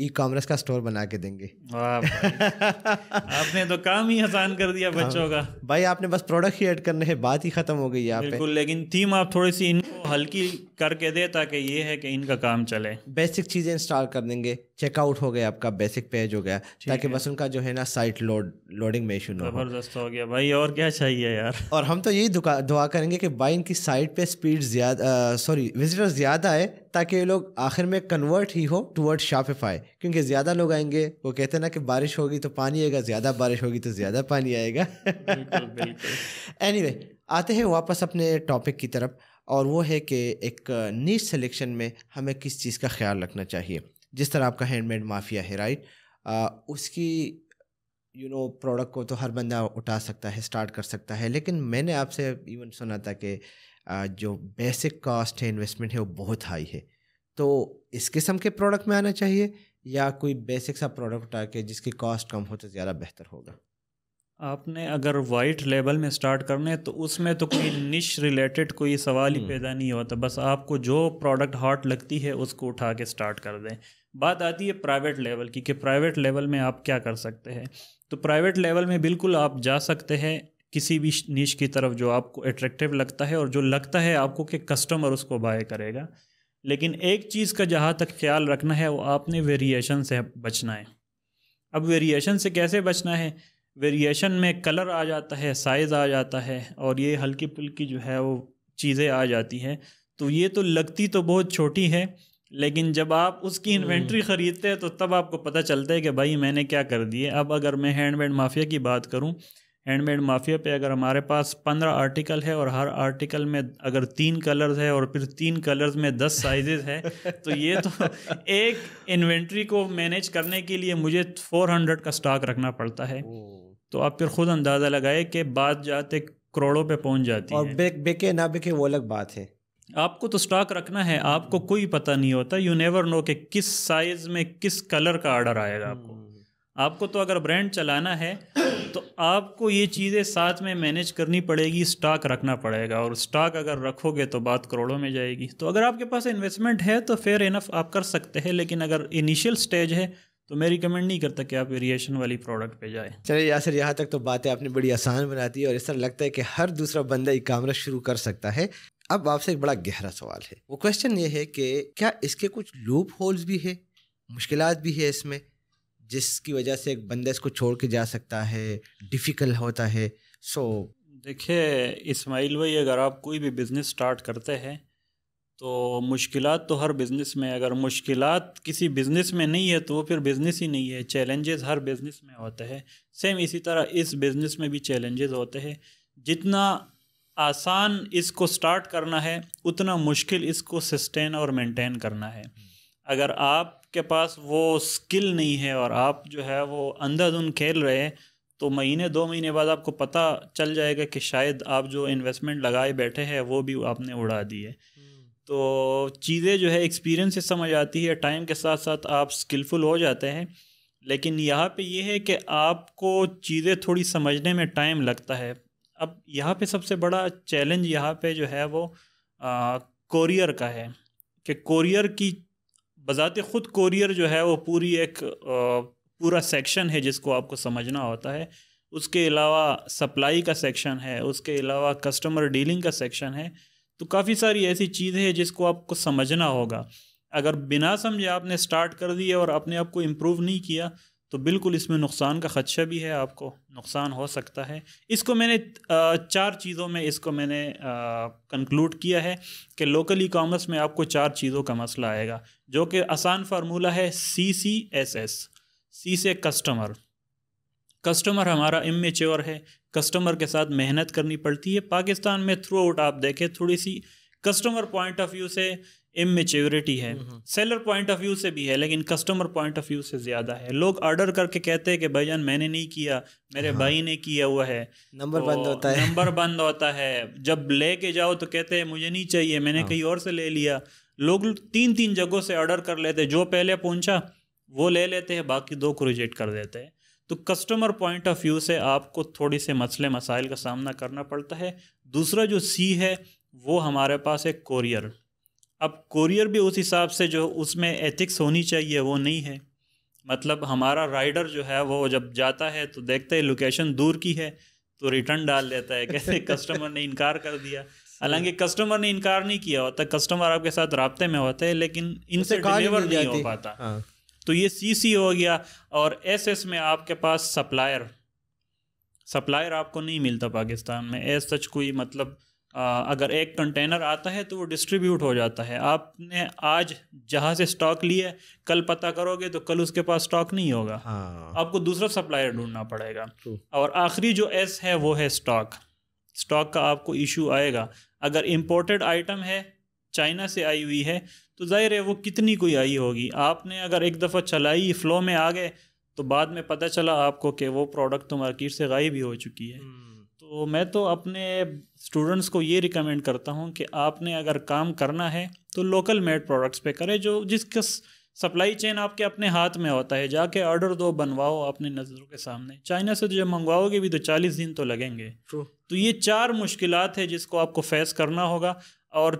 ई कॉमर्स का स्टोर बना के देंगे आपने तो काम ही आसान कर दिया बच्चों का भाई आपने बस प्रोडक्ट ही ऐड करने है बात ही खत्म हो गई है बिल्कुल लेकिन थीम आप थोड़ी सी इनको हल्की करके दे ताकि ये है कि इनका काम चले बेसिक चीज़ें इंस्टॉल कर देंगे चेकआउट हो गया आपका बेसिक पेज हो गया ताकि बस उनका जो है ना साइट लोड लोडिंग में इशू ना हो जबरदस्त हो गया भाई और क्या चाहिए यार और हम तो यही दुआ करेंगे कि भाई इनकी साइट पे स्पीड ज़्यादा सॉरी विजिटर ज़्यादा आए ताकि ये लोग आखिर में कन्वर्ट ही हो टूवर्ड शापिफाई क्योंकि ज़्यादा लोग आएंगे वो कहते हैं ना कि बारिश होगी तो पानी आएगा ज़्यादा बारिश होगी तो ज़्यादा पानी आएगा एनी anyway, आते हैं वापस अपने टॉपिक की तरफ और वो है कि एक नीच सिलेक्शन में हमें किस चीज़ का ख्याल रखना चाहिए जिस तरह आपका हैंडमेड माफिया है राइट आ, उसकी यू नो प्रोडक्ट को तो हर बंदा उठा सकता है स्टार्ट कर सकता है लेकिन मैंने आपसे इवन सुना था कि जो बेसिक कॉस्ट है इन्वेस्टमेंट है वो बहुत हाई है तो इस किस्म के प्रोडक्ट में आना चाहिए या कोई बेसिक सा प्रोडक्ट उठा के जिसकी कॉस्ट कम हो तो ज़्यादा बेहतर होगा आपने अगर वाइट लेवल में स्टार्ट करने तो उसमें तो कोई निश रिलेटेड कोई सवाल ही हम्म। पैदा नहीं होता बस आपको जो प्रोडक्ट हॉट लगती है उसको उठा के स्टार्ट कर दें बात आती है प्राइवेट लेवल की कि प्राइवेट लेवल में आप क्या कर सकते हैं तो प्राइवेट लेवल में बिल्कुल आप जा सकते हैं किसी भी नीच की तरफ जो आपको अट्रैक्टिव लगता है और जो लगता है आपको कि कस्टमर उसको बाय करेगा लेकिन एक चीज़ का जहाँ तक ख्याल रखना है वो आपने वेरिएशन से बचना है अब वेरिएशन से कैसे बचना है वेरिएशन में कलर आ जाता है साइज़ आ जाता है और ये हल्की पुल्की जो है वो चीज़ें आ जाती हैं तो ये तो लगती तो बहुत छोटी है लेकिन जब आप उसकी हम्म। इन्वेंट्री ख़रीदते हैं तो तब आपको पता चलता है कि भाई मैंने क्या कर दिए अब अगर मैं हैंडमेड माफिया की बात करूं हैंडमेड माफिया पे अगर हमारे पास पंद्रह आर्टिकल है और हर आर्टिकल में अगर तीन कलर्स है और फिर तीन कलर्स में दस साइजेस है तो ये तो एक इन्वेंट्री को मैनेज करने के लिए मुझे फोर हंड्रेड का स्टॉक रखना पड़ता है तो आप फिर खुद अंदाज़ा लगाए कि बात जाते करोड़ों पे पहुंच जाती और है और बिके ना बिके वो अलग बात है आपको तो स्टॉक रखना है आपको कोई पता नहीं होता यू नेवर नो कि किस साइज में किस कलर का ऑर्डर आएगा आपको हम्म। आपको तो अगर ब्रांड चलाना है तो आपको ये चीज़ें साथ में मैनेज करनी पड़ेगी स्टॉक रखना पड़ेगा और स्टॉक अगर रखोगे तो बात करोड़ों में जाएगी तो अगर आपके पास इन्वेस्टमेंट है तो फेयर इनफ आप कर सकते हैं लेकिन अगर इनिशियल स्टेज है तो मैं रिकमेंड नहीं करता कि आप वेरिएशन वाली प्रोडक्ट पे जाए चलिए या सर यहाँ तक तो बातें आपने बड़ी आसान बना दी और इस तरह लगता है कि हर दूसरा बंदा ई कामर्स शुरू कर सकता है अब आपसे एक बड़ा गहरा सवाल है वो क्वेश्चन ये है कि क्या इसके कुछ लूप होल्स भी है मुश्किल भी है इसमें जिसकी वजह से एक बंदा इसको छोड़ के जा सकता है डिफ़िकल्ट होता है सो so, देखिए इसमाइल भाई अगर आप कोई भी बिज़नेस स्टार्ट करते हैं तो मुश्किल तो हर बिज़नेस में अगर मुश्किल किसी बिज़नेस में नहीं है तो वो फिर बिज़नेस ही नहीं है चैलेंजेस हर बिज़नेस में होते हैं सेम इसी तरह इस बिज़नेस में भी चैलेंजेस होते हैं जितना आसान इसको स्टार्ट करना है उतना मुश्किल इसको सस्टेन और मेंटेन करना है अगर आप के पास वो स्किल नहीं है और आप जो है वो अंधाधुन खेल रहे हैं तो महीने दो महीने बाद आपको पता चल जाएगा कि शायद आप जो इन्वेस्टमेंट लगाए बैठे हैं वो भी आपने उड़ा दी है हम्म। तो चीज़ें जो है एक्सपीरियंस से समझ आती है टाइम के साथ साथ आप स्किलफुल हो जाते हैं लेकिन यहाँ पे ये है कि आपको चीज़ें थोड़ी समझने में टाइम लगता है अब यहाँ पे सबसे बड़ा चैलेंज यहाँ पे जो है वो कोरियर का है कि कोरियर की बज़ात ख़ुद कोरियर जो है वो पूरी एक पूरा सेक्शन है जिसको आपको समझना होता है उसके अलावा सप्लाई का सेक्शन है उसके अलावा कस्टमर डीलिंग का सेक्शन है तो काफ़ी सारी ऐसी चीज़ें हैं जिसको आपको समझना होगा अगर बिना समझे आपने स्टार्ट कर दिया और अपने आप को इम्प्रूव नहीं किया तो बिल्कुल इसमें नुकसान का ख़दशा भी है आपको नुकसान हो सकता है इसको मैंने चार चीज़ों में इसको मैंने कंक्लूड किया है कि लोकल ई कॉमर्स में आपको चार चीज़ों का मसला आएगा जो कि आसान फार्मूला है सी सी एस एस सी से कस्टमर कस्टमर हमारा इमेच्योर है कस्टमर के साथ मेहनत करनी पड़ती है पाकिस्तान में थ्रू आउट आप देखें थोड़ी सी कस्टमर पॉइंट ऑफ व्यू से इमेच्योरिटी है सेलर पॉइंट ऑफ व्यू से भी है लेकिन कस्टमर पॉइंट ऑफ व्यू से ज़्यादा है लोग ऑर्डर करके कहते हैं कि भाई जान मैंने नहीं किया मेरे हाँ। भाई ने किया हुआ है नंबर तो बंद होता है नंबर बंद होता है जब ले के जाओ तो कहते हैं मुझे नहीं चाहिए मैंने हाँ। कहीं और से ले लिया लोग तीन तीन जगहों से ऑर्डर कर लेते जो पहले पहुँचा वो ले लेते हैं बाकी दो को रिजेक्ट कर देते हैं तो कस्टमर पॉइंट ऑफ व्यू से आपको थोड़ी से मसले मसाइल का सामना करना पड़ता है दूसरा जो सी है वो हमारे पास एक कोरियर अब कोरियर भी उस हिसाब से जो उसमें एथिक्स होनी चाहिए वो नहीं है मतलब हमारा राइडर जो है वो जब जाता है तो देखते हैं लोकेशन दूर की है तो रिटर्न डाल देता है कैसे कस्टमर ने इनकार कर दिया हालांकि कस्टमर ने इनकार नहीं किया होता कस्टमर आपके साथ रबते में होते हैं लेकिन इनसे डिलीवर नहीं हो पाता हाँ। तो ये सी सी हो गया और एस एस में आपके पास सप्लायर सप्लायर आपको नहीं मिलता पाकिस्तान में एस सच कोई मतलब अगर एक कंटेनर आता है तो वो डिस्ट्रीब्यूट हो जाता है आपने आज जहाँ से स्टॉक लिया कल पता करोगे तो कल उसके पास स्टॉक नहीं होगा हाँ। आपको दूसरा सप्लायर ढूंढना पड़ेगा और आखिरी जो एस है वो है स्टॉक स्टॉक का आपको इशू आएगा अगर इम्पोर्टेड आइटम है चाइना से आई हुई है तो जाहिर है वो कितनी कोई आई होगी आपने अगर एक दफ़ा चलाई फ्लो में आ गए तो बाद में पता चला आपको कि वो प्रोडक्ट तो मार्केट से गायब ही हो चुकी है hmm। तो मैं तो अपने स्टूडेंट्स को ये रिकमेंड करता हूँ कि आपने अगर काम करना है तो लोकल मेड प्रोडक्ट्स पे करें जो जिसका सप्लाई चेन आपके अपने हाथ में होता है जाके ऑर्डर दो बनवाओ अपनी नज़रों के सामने चाइना से तो जब मंगवाओगे भी तो चालीस दिन तो लगेंगे True. तो ये चार मुश्किल है जिसको आपको फेस करना होगा और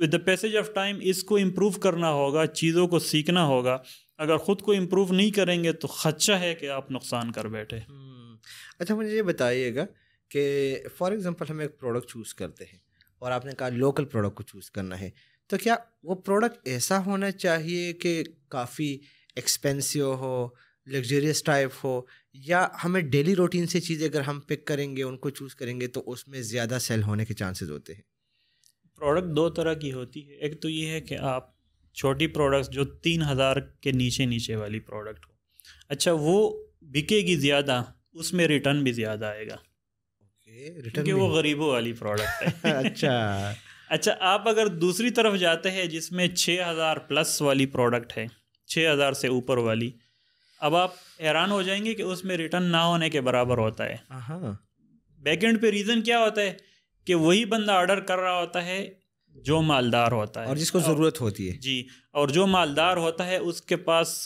with the passage of time इसको इम्प्रूव करना होगा चीज़ों को सीखना होगा अगर ख़ुद को इम्प्रूव नहीं करेंगे तो खदशा है कि आप नुकसान कर बैठे हम्म। अच्छा मुझे ये बताइएगा कि फॉर एग्ज़ाम्पल हम एक प्रोडक्ट चूज़ करते हैं और आपने कहा लोकल प्रोडक्ट को चूज़ करना है तो क्या वो प्रोडक्ट ऐसा होना चाहिए कि काफ़ी एक्सपेंसिव हो लग्जरियस टाइप हो या हमें डेली रूटीन से चीज़ें अगर हम पिक करेंगे उनको चूज़ करेंगे तो उसमें ज़्यादा सेल होने के चांसेस होते हैं प्रोडक्ट दो तरह की होती है एक तो ये है कि आप छोटी प्रोडक्ट्स जो तीन हज़ार के नीचे नीचे वाली प्रोडक्ट हो अच्छा वो बिकेगी ज़्यादा उसमें रिटर्न भी ज़्यादा आएगा क्योंकि वो गरीबों वाली प्रोडक्ट है अच्छा अच्छा आप अगर दूसरी तरफ जाते हैं जिसमें छः हज़ार प्लस वाली प्रोडक्ट है छः हज़ार से ऊपर वाली अब आप हैरान हो जाएंगे कि उसमें रिटर्न ना होने के बराबर होता है एंड पे रीज़न क्या होता है कि वही बंदा ऑर्डर कर रहा होता है जो मालदार होता है और जिसको ज़रूरत होती है जी और जो मालदार होता है उसके पास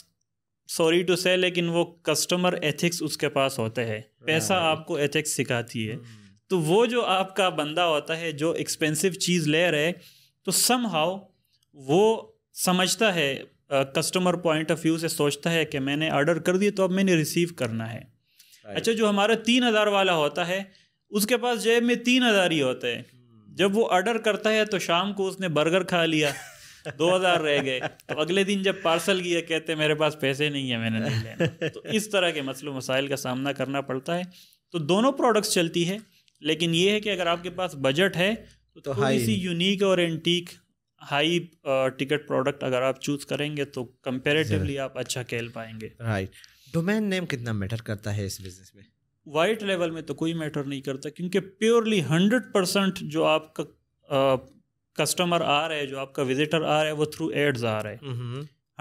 सॉरी टू से लेकिन वो कस्टमर एथिक्स उसके पास होते हैं हाँ। पैसा आपको एथिक्स सिखाती है हम्म। तो वो जो आपका बंदा होता है जो एक्सपेंसिव चीज़ ले रहे तो सम हाउ वो समझता है कस्टमर पॉइंट ऑफ व्यू से सोचता है कि मैंने ऑर्डर कर दिया तो अब मैंने रिसीव करना है अच्छा जो हमारा तीन हज़ार वाला होता है उसके पास जेब में तीन हज़ार ही होते हैं hmm. जब वो ऑर्डर करता है तो शाम को उसने बर्गर खा लिया दो हज़ार रह गए तो अगले दिन जब पार्सल किया कहते मेरे पास पैसे नहीं है मैंने नहीं लेना तो इस तरह के मसलों मसाइल का सामना करना पड़ता है तो दोनों प्रोडक्ट्स चलती है लेकिन ये है कि अगर आपके पास बजट है तो, तो हाई सी यूनिक और एंटीक हाई टिकट प्रोडक्ट अगर आप चूज करेंगे तो कंपेरेटिवली आप अच्छा खेल पाएंगे राइट डोमेन नेम कितना मैटर करता है इस बिजनेस में वाइट लेवल में तो कोई मैटर नहीं करता क्योंकि प्योरली हंड्रेड परसेंट जो आपका कस्टमर आ रहा है जो आपका विजिटर आ रहा है वो थ्रू एड्स आ रहा है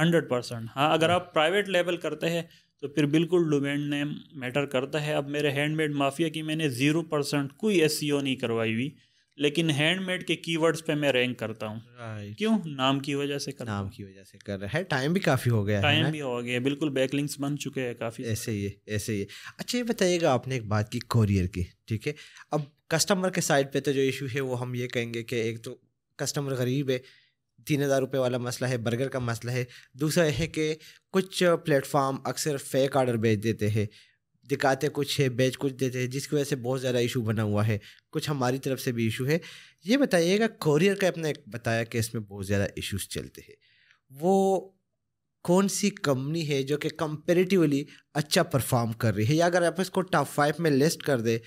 हंड्रेड परसेंट हाँ अगर आप प्राइवेट लेवल करते हैं तो फिर बिल्कुल डोमेन नेम मैटर करता है अब मेरे हैंडमेड माफिया की मैंने ज़ीरो परसेंट कोई एस e नहीं करवाई हुई लेकिन हैंडमेड के कीवर्ड्स पे मैं रैंक करता हूँ क्यों नाम की वजह से कर नाम की वजह से कर रहा है टाइम भी काफ़ी हो गया टाइम भी हो गया बिल्कुल बैकलिंग्स बन चुके हैं काफ़ी ऐसे ही ऐसे ही अच्छा ये बताइएगा आपने एक बात की कोरियर की ठीक है अब कस्टमर के साइड पे तो जो इशू है वो हम ये कहेंगे कि एक तो कस्टमर गरीब है तीन हज़ार रुपये वाला मसला है बर्गर का मसला है दूसरा यह है कि कुछ प्लेटफॉर्म अक्सर फेक आर्डर भेज देते हैं दिखाते कुछ है बेच कुछ देते हैं जिसकी वजह से बहुत ज़्यादा इशू बना हुआ है कुछ हमारी तरफ से भी इशू है ये बताइएगा कोरियर का आपने बताया कि इसमें बहुत ज़्यादा इशूज़ चलते हैं वो कौन सी कंपनी है जो कि कंपेरेटिवली अच्छा परफॉर्म कर रही है या अगर आप इसको टॉप फाइव में लिस्ट कर दे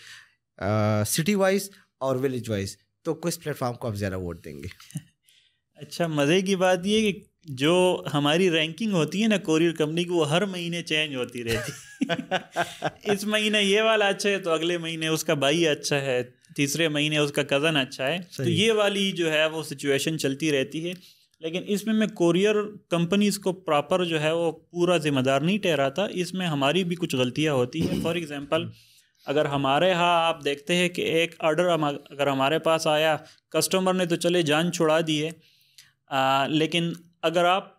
सिटी वाइज और विलेज वाइज तो किस प्लेटफॉर्म को आप ज़्यादा वोट देंगे अच्छा मज़े की बात ये कि जो हमारी रैंकिंग होती है ना कोरियर कंपनी की वो हर महीने चेंज होती रहती है इस महीने ये वाला अच्छा है तो अगले महीने उसका भाई अच्छा है तीसरे महीने उसका कज़न अच्छा है तो ये वाली जो है वो सिचुएशन चलती रहती है लेकिन इसमें मैं कोरियर कंपनीज को प्रॉपर जो है वो पूरा ज़िम्मेदार नहीं ठहराता इसमें हमारी भी कुछ गलतियाँ होती हैं फॉर एग्ज़ाम्पल अगर हमारे यहाँ आप देखते हैं कि एक आर्डर अगर हमारे पास आया कस्टमर ने तो चले जान छुड़ा दी है आ, लेकिन अगर आप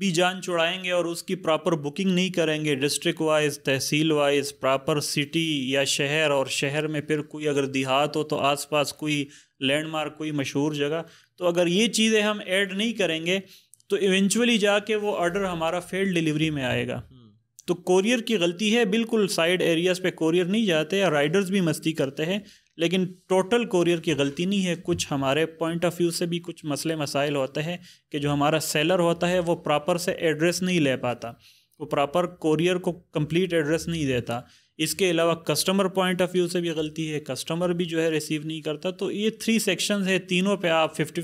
भी जान छुड़ाएंगे और उसकी प्रॉपर बुकिंग नहीं करेंगे डिस्ट्रिक्ट वाइज तहसील वाइज प्रॉपर सिटी या शहर और शहर में फिर कोई अगर देहात हो तो आसपास कोई लैंडमार्क कोई मशहूर जगह तो अगर ये चीज़ें हम ऐड नहीं करेंगे तो इवेंचुअली जाके वो ऑर्डर हमारा फेल्ड डिलीवरी में आएगा हम्म। तो कोरियर की गलती है बिल्कुल साइड एरियाज पे कोरियर नहीं जाते राइडर्स भी मस्ती करते हैं लेकिन टोटल कोरियर की गलती नहीं है कुछ हमारे पॉइंट ऑफ व्यू से भी कुछ मसले मसाइल होते हैं कि जो हमारा सेलर होता है वो प्रॉपर से एड्रेस नहीं ले पाता वो प्रॉपर कोरियर को कंप्लीट एड्रेस नहीं देता इसके अलावा कस्टमर पॉइंट ऑफ व्यू से भी गलती है कस्टमर भी जो है रिसीव नहीं करता तो ये थ्री सेक्शंस है तीनों पे आप फिफ्टी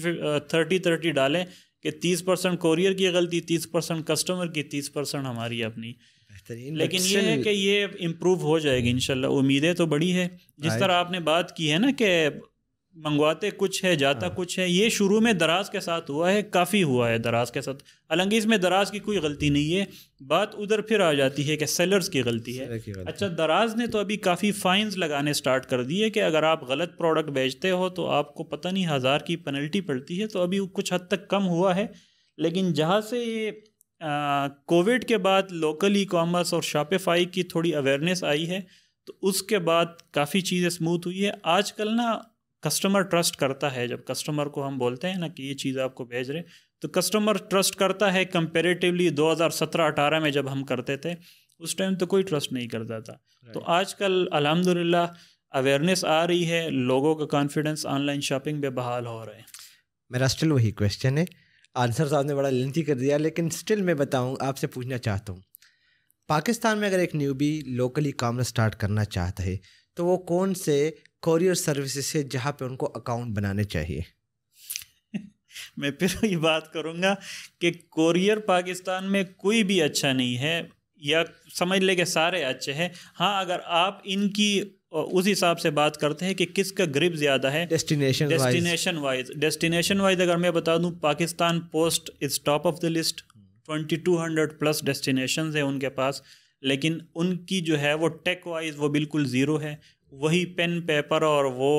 थर्टी थर्टी डालें कि तीस परसेंट कोरियर की गलती तीस परसेंट कस्टमर की तीस परसेंट हमारी अपनी बेहतरीन लेकिन ये है कि ये इम्प्रूव हो जाएगी इनशाला उम्मीदें तो बड़ी है जिस तरह आपने बात की है ना कि मंगवाते कुछ है जाता हाँ। कुछ है ये शुरू में दराज के साथ हुआ है काफ़ी हुआ है दराज के साथ हालांकि इसमें दराज की कोई गलती नहीं है बात उधर फिर आ जाती है कि सेलर्स की गलती है गलती अच्छा दराज ने तो अभी काफ़ी फाइंस लगाने स्टार्ट कर दिए कि अगर आप गलत प्रोडक्ट बेचते हो तो आपको पता नहीं हज़ार की पेनल्टी पड़ती है तो अभी कुछ हद तक कम हुआ है लेकिन जहाँ से ये कोविड के बाद लोकल ई कॉमर्स और शॉपिफाई की थोड़ी अवेयरनेस आई है तो उसके बाद काफ़ी चीज़ें स्मूथ हुई है आजकल ना कस्टमर ट्रस्ट करता है जब कस्टमर को हम बोलते हैं ना कि ये चीज़ आपको भेज रहे तो कस्टमर ट्रस्ट करता है कंपेरेटिवली 2017-18 में जब हम करते थे उस टाइम तो कोई ट्रस्ट नहीं करता था तो आजकल अलहमदिल्ला अवेयरनेस आ रही है लोगों का कॉन्फिडेंस ऑनलाइन शॉपिंग में बहाल हो रहे हैं मेरा स्टिल वही क्वेश्चन है आंसर साहब ने बड़ा लेंथी कर दिया लेकिन स्टिल मैं बताऊँ आपसे पूछना चाहता हूँ पाकिस्तान में अगर एक न्यूबी लोकली कॉमर्स स्टार्ट करना चाहता है तो वो कौन से कॉरियर सर्विसेज है जहाँ पे उनको अकाउंट बनाने चाहिए मैं फिर ये बात करूँगा कि कोरियर पाकिस्तान में कोई भी अच्छा नहीं है या समझ ले कि सारे अच्छे हैं हाँ अगर आप इनकी उस हिसाब से बात करते हैं कि किसका ग्रिप ज़्यादा है destination destination wise destination wise अगर मैं बता दूं Pakistan post is top of the list twenty two hundred plus destination है उनके पास लेकिन उनकी जो है वो टेक वाइज वो बिल्कुल ज़ीरो है वही पेन पेपर और वो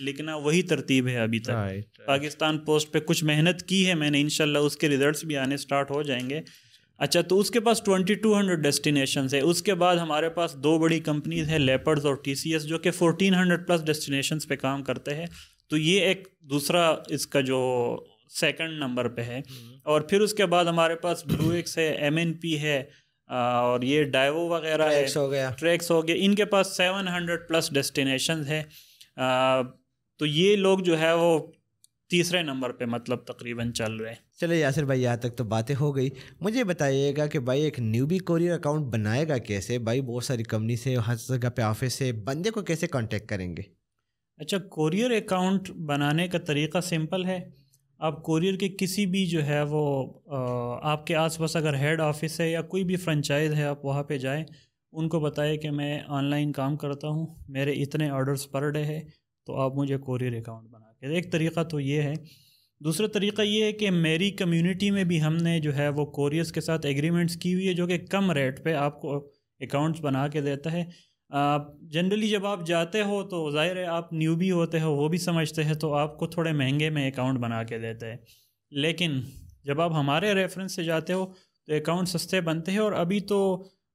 लिखना वही तरतीब है अभी तक right, right. पाकिस्तान पोस्ट पे कुछ मेहनत की है मैंने इनशाला उसके रिजल्ट्स भी आने स्टार्ट हो जाएंगे अच्छा तो उसके पास 2200 डेस्टिनेशन है उसके बाद हमारे पास दो बड़ी कंपनीज हैं लेपर्स और टी जो कि 1400 प्लस डेस्टिनेशन पे काम करते हैं तो ये एक दूसरा इसका जो सेकंड नंबर पे है हम्म। और फिर उसके बाद हमारे पास ब्लू एक्स है एम है और ये डाइवो वगैरह है हो गया ट्रैक्स हो गया इनके पास 700 प्लस डेस्टिनेशन है तो ये लोग जो है वो तीसरे नंबर पे मतलब तकरीबन चल रहे हैं चलो यासिर भाई यहाँ तक तो बातें हो गई मुझे बताइएगा कि भाई एक न्यूबी कोरियर अकाउंट बनाएगा कैसे भाई बहुत सारी कंपनी से हर जगह पे ऑफिस से बंदे को कैसे कांटेक्ट करेंगे अच्छा कोरियर अकाउंट बनाने का तरीका सिंपल है आप कोरियर के किसी भी जो है वो आपके आसपास अगर हेड ऑफिस है या कोई भी फ्रेंचाइज है आप वहाँ पर जाएँ उनको बताएं कि मैं ऑनलाइन काम करता हूँ मेरे इतने ऑर्डर्स पर डे है तो आप मुझे कोरियर अकाउंट बना के एक तरीका तो ये है दूसरा तरीका ये है कि मेरी कम्युनिटी में भी हमने जो है वो कोरियस के साथ एग्रीमेंट्स की हुई है जो कि कम रेट पे आपको अकाउंट्स बना के देता है जनरली जब आप जाते हो तो ज़ाहिर है आप न्यू भी होते हो वो भी समझते हैं तो आपको थोड़े महंगे में अकाउंट बना के देते हैं लेकिन जब आप हमारे रेफरेंस से जाते हो तो अकाउंट सस्ते बनते हैं और अभी तो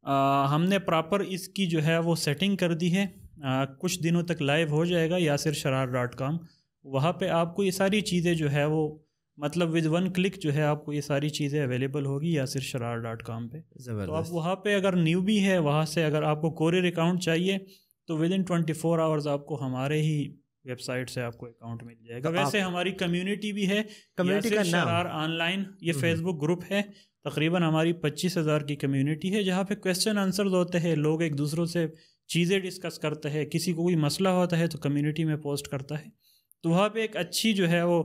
आ, हमने प्रॉपर इसकी जो है वो सेटिंग कर दी है आ, कुछ दिनों तक लाइव हो जाएगा यासिर शरार डॉट कॉम वहाँ पे आपको ये सारी चीज़ें जो है वो मतलब विद वन क्लिक जो है आपको ये सारी चीज़ें अवेलेबल होगी या सिर्फ शरार डॉट कॉम पर तो आप वहाँ पे अगर न्यू भी है वहाँ से अगर आपको कोरियर अकाउंट चाहिए तो within twenty four hours आपको हमारे ही वेबसाइट से आपको अकाउंट मिल जाएगा तो वैसे हमारी कम्युनिटी भी है कम्युनिटी का नाम ऑनलाइन ये फेसबुक हम्म। ग्रुप है तकरीबन हमारी पच्चीस हज़ार की कम्युनिटी है जहाँ पे क्वेश्चन आंसर होते हैं लोग एक दूसरों से चीज़ें डिस्कस करते हैं किसी को कोई मसला होता है तो कम्युनिटी में पोस्ट करता है तो वहाँ पे एक अच्छी जो है वो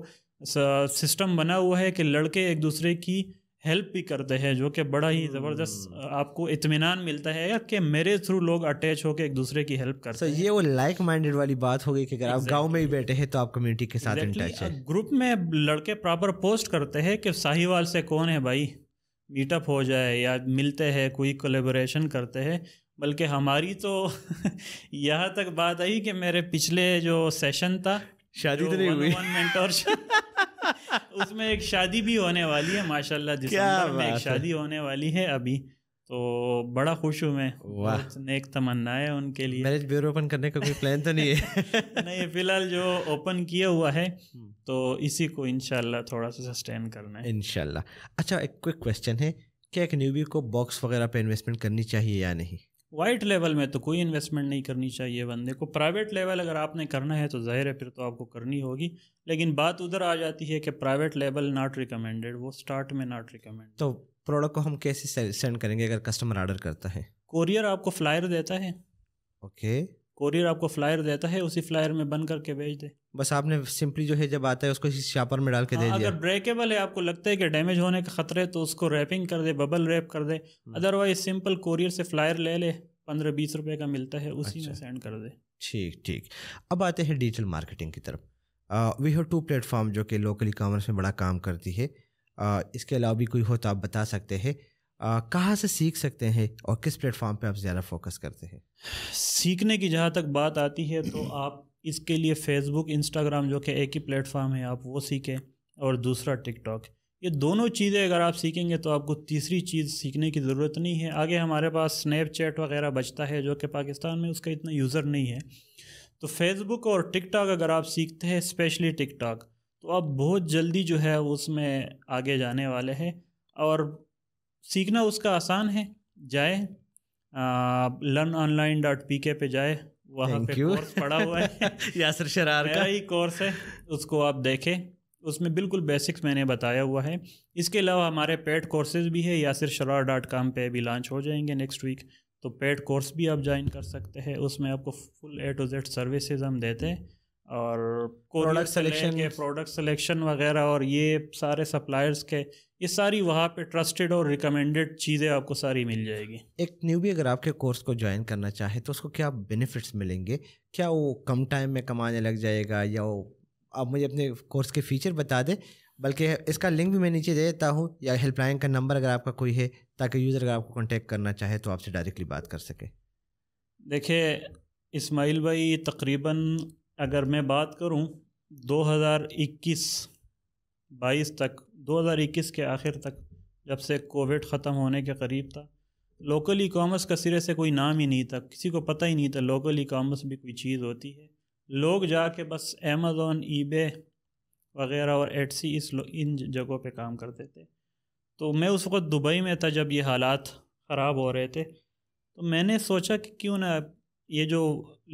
सिस्टम बना हुआ है कि लड़के एक दूसरे की हेल्प भी करते हैं जो कि बड़ा ही हम्म। ज़बरदस्त आपको इतमान मिलता है कि मेरे थ्रू लोग अटैच होकर एक दूसरे की हेल्प करते so, हैं ये वो लाइक माइंडेड वाली बात हो गई कि अगर exactly. आप गांव में ही बैठे हैं तो आप कम्युनिटी के साथ exactly. है ग्रुप में लड़के प्रॉपर पोस्ट करते हैं कि साहिवाल से कौन है भाई मीटअप हो जाए या मिलते हैं कोई कोलेबोरेशन करते हैं बल्कि हमारी तो यहाँ तक बात आई कि मेरे पिछले जो सेशन था शादी तो नहीं हुई उसमें एक शादी भी होने वाली है माशाल्लाह दिसंबर में एक शादी होने वाली है अभी तो बड़ा खुश हूँ मैं नेक तमन्ना है उनके लिए मैरिज ब्यूरो ओपन करने का कोई प्लान तो नहीं है नहीं फिलहाल जो ओपन किया हुआ है हम्म। तो इसी को इनशाला थोड़ा सा सस्टेन करना है इनशाला अच्छा एक क्विक क्वेश्चन है क्या एक न्यूबी को बॉक्स वगैरह पे इन्वेस्टमेंट करनी चाहिए या नहीं वाइट लेवल में तो कोई इन्वेस्टमेंट नहीं करनी चाहिए बंदे को प्राइवेट लेवल अगर आपने करना है तो जाहिर है फिर तो आपको करनी होगी लेकिन बात उधर आ जाती है कि प्राइवेट लेवल नॉट रिकमेंडेड वो स्टार्ट में नॉट रिकमेंड तो प्रोडक्ट को हम कैसे सेंड करेंगे अगर कस्टमर ऑर्डर करता है कोरियर आपको फ्लायर देता है ओके okay. कोरियर आपको फ्लायर देता है उसी फ्लायर में बन करके भेज दे बस आपने सिंपली जो है जब आता है उसको शापर में डाल के हाँ, दे दिया अगर ब्रेकेबल है आपको लगता है कि डैमेज होने का खतरे तो उसको रैपिंग कर दे बबल रैप कर दे अदरवाइज सिंपल कोरियर से फ्लायर ले ले पंद्रह बीस रुपए का मिलता है उसी अच्छा। में सेंड कर दे ठीक ठीक अब आते हैं डिजिटल मार्केटिंग की तरफ वी हैव टू प्लेटफॉर्म जो कि लोकल ई कॉमर्स में बड़ा काम करती है इसके अलावा भी कोई हो तो आप बता सकते हैं कहाँ से सीख सकते हैं और किस प्लेटफॉर्म पे आप ज़्यादा फोकस करते हैं सीखने की जहाँ तक बात आती है तो आप इसके लिए फेसबुक इंस्टाग्राम जो कि एक ही प्लेटफॉर्म है आप वो सीखें और दूसरा टिकटॉक ये दोनों चीज़ें अगर आप सीखेंगे तो आपको तीसरी चीज़ सीखने की ज़रूरत नहीं है आगे हमारे पास स्नैपचैट वगैरह बचता है जो कि पाकिस्तान में उसका इतना यूज़र नहीं है तो फेसबुक और टिकटॉक अगर आप सीखते हैं स्पेशली टिकटॉक तो आप बहुत जल्दी जो है उसमें आगे जाने वाले हैं और सीखना उसका आसान है जाए लर्न ऑनलाइन डॉट पी के पे जाए वहाँ पे कोर्स पड़ा हुआ है यासर शरार का ही कोर्स है उसको आप देखें उसमें बिल्कुल बेसिक्स मैंने बताया हुआ है इसके अलावा हमारे पेड कोर्सेज भी है यासर शरार डॉट कॉम पर भी लॉन्च हो जाएंगे नेक्स्ट वीक तो पेड कोर्स भी आप ज्वाइन कर सकते हैं उसमें आपको full A to Z services हम देते हैं और प्रोडक्ट सिलेक्शन के प्रोडक्ट सिलेक्शन वगैरह और ये सारे सप्लायर्स के ये सारी वहाँ पे ट्रस्टेड और रिकमेंडेड चीज़ें आपको सारी मिल जाएगी एक न्यू भी अगर आपके कोर्स को ज्वाइन करना चाहे तो उसको क्या बेनिफिट्स मिलेंगे क्या वो कम टाइम में कमाने लग जाएगा या वो आप मुझे अपने कोर्स के फीचर बता दें बल्कि इसका लिंक भी मैं नीचे दे देता हूँ या हेल्पलाइन का नंबर अगर आपका कोई है ताकि यूज़र अगर आपको कॉन्टेक्ट करना चाहे तो आपसे डायरेक्टली बात कर सके देखिए इस्माइल भाई तकरीबन अगर मैं बात हज़ार 2021 22 तक 2021 के आखिर तक जब से कोविड ख़त्म होने के करीब था लोकल ई कामर्स का सिरे से कोई नाम ही नहीं था किसी को पता ही नहीं था लोकल ई कामर्स भी कोई चीज़ होती है लोग जाके बस अमेज़ोन ईबे वगैरह और एटसी इस इन जगहों पे काम करते थे तो मैं उस वक्त दुबई में था जब ये हालात ख़राब हो रहे थे तो मैंने सोचा कि क्यों ना ये जो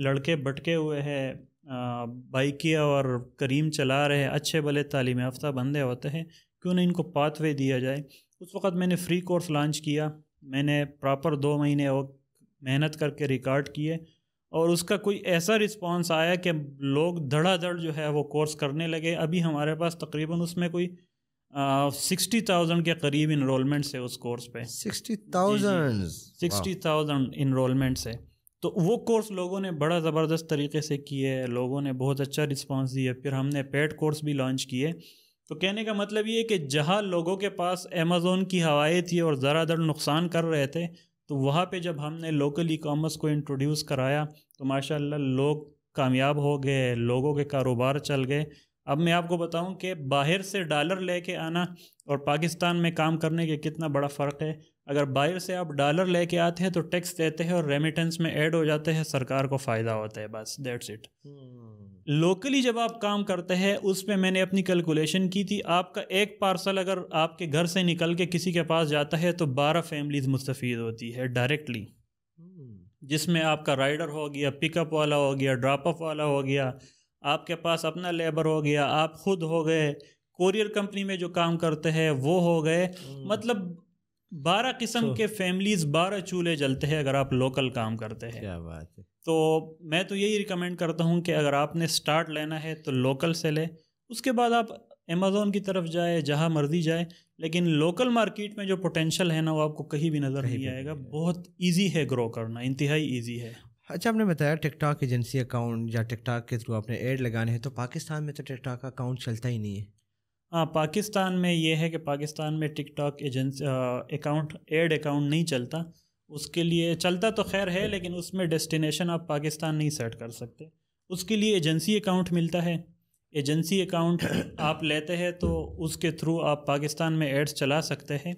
लड़के भटके हुए हैं बाइकिया और करीम चला रहे अच्छे भले तालीम याफ्ता बंदे होते हैं क्यों ना इनको पाथवे दिया जाए उस वक्त मैंने फ्री कोर्स लॉन्च किया मैंने प्रॉपर दो महीने और मेहनत करके रिकॉर्ड किए और उसका कोई ऐसा रिस्पांस आया कि लोग धड़ाधड़ जो है वो कोर्स करने लगे अभी हमारे पास तकरीबन उसमें कोई सिक्सटी थाउजेंड के करीब इनरोलमेंट्स है उस कोर्स पे sixty thousand sixty thousand enrollments है तो वो कोर्स लोगों ने बड़ा ज़बरदस्त तरीके से किए लोगों ने बहुत अच्छा रिस्पांस दिया फिर हमने पेड कोर्स भी लॉन्च किए तो कहने का मतलब ये कि जहाँ लोगों के पास अमेज़ोन की हवाएँ थी और ज़रा दर नुकसान कर रहे थे तो वहाँ पे जब हमने लोकल ई कॉमर्स को इंट्रोड्यूस कराया तो माशाल्लाह लोग कामयाब हो गए लोगों के कारोबार चल गए अब मैं आपको बताऊं कि बाहर से डॉलर लेके आना और पाकिस्तान में काम करने के कितना बड़ा फ़र्क है अगर बाहर से आप डॉलर लेके आते हैं तो टैक्स देते हैं और रेमिटेंस में ऐड हो जाते हैं सरकार को फ़ायदा होता है बस डेट्स हम्म। इट लोकली जब आप काम करते हैं उस पर मैंने अपनी कैलकुलेशन की थी आपका एक पार्सल अगर आपके घर से निकल के किसी के पास जाता है तो बारह फैमिलीज मुस्तफ़ होती है डायरेक्टली hmm. जिसमें आपका राइडर हो गया पिकअप वाला हो गया ड्रॉप ऑफ वाला हो गया आपके पास अपना लेबर हो गया आप खुद हो गए कोरियर कंपनी में जो काम करते हैं वो हो गए hmm. मतलब बारह किस्म के फैमिलीज बारह चूल्हे जलते हैं अगर आप लोकल काम करते हैं क्या बात है तो मैं तो यही रिकमेंड करता हूँ कि अगर आपने स्टार्ट लेना है तो लोकल से ले उसके बाद आप अमेज़ोन की तरफ जाए जहाँ मर्जी जाए लेकिन लोकल मार्केट में जो पोटेंशल है ना वो आपको कहीं भी नज़र नहीं आएगा बहुत ईजी है ग्रो करना इंतहाई ईजी है अच्छा आपने बताया टिकटॉक एजेंसी अकाउंट या टिकटॉक के थ्रू आपने एड लगाने हैं तो पाकिस्तान में तो टिकटॉक का अकाउंट चलता ही नहीं है हाँ पाकिस्तान में ये है कि पाकिस्तान में TikTok agency account ad account नहीं चलता उसके लिए चलता तो खैर है लेकिन उसमें डेस्टिनेशन आप पाकिस्तान नहीं सेट कर सकते उसके लिए एजेंसी अकाउंट मिलता है एजेंसी अकाउंट आप लेते हैं तो उसके थ्रू आप पाकिस्तान में एड्स चला सकते हैं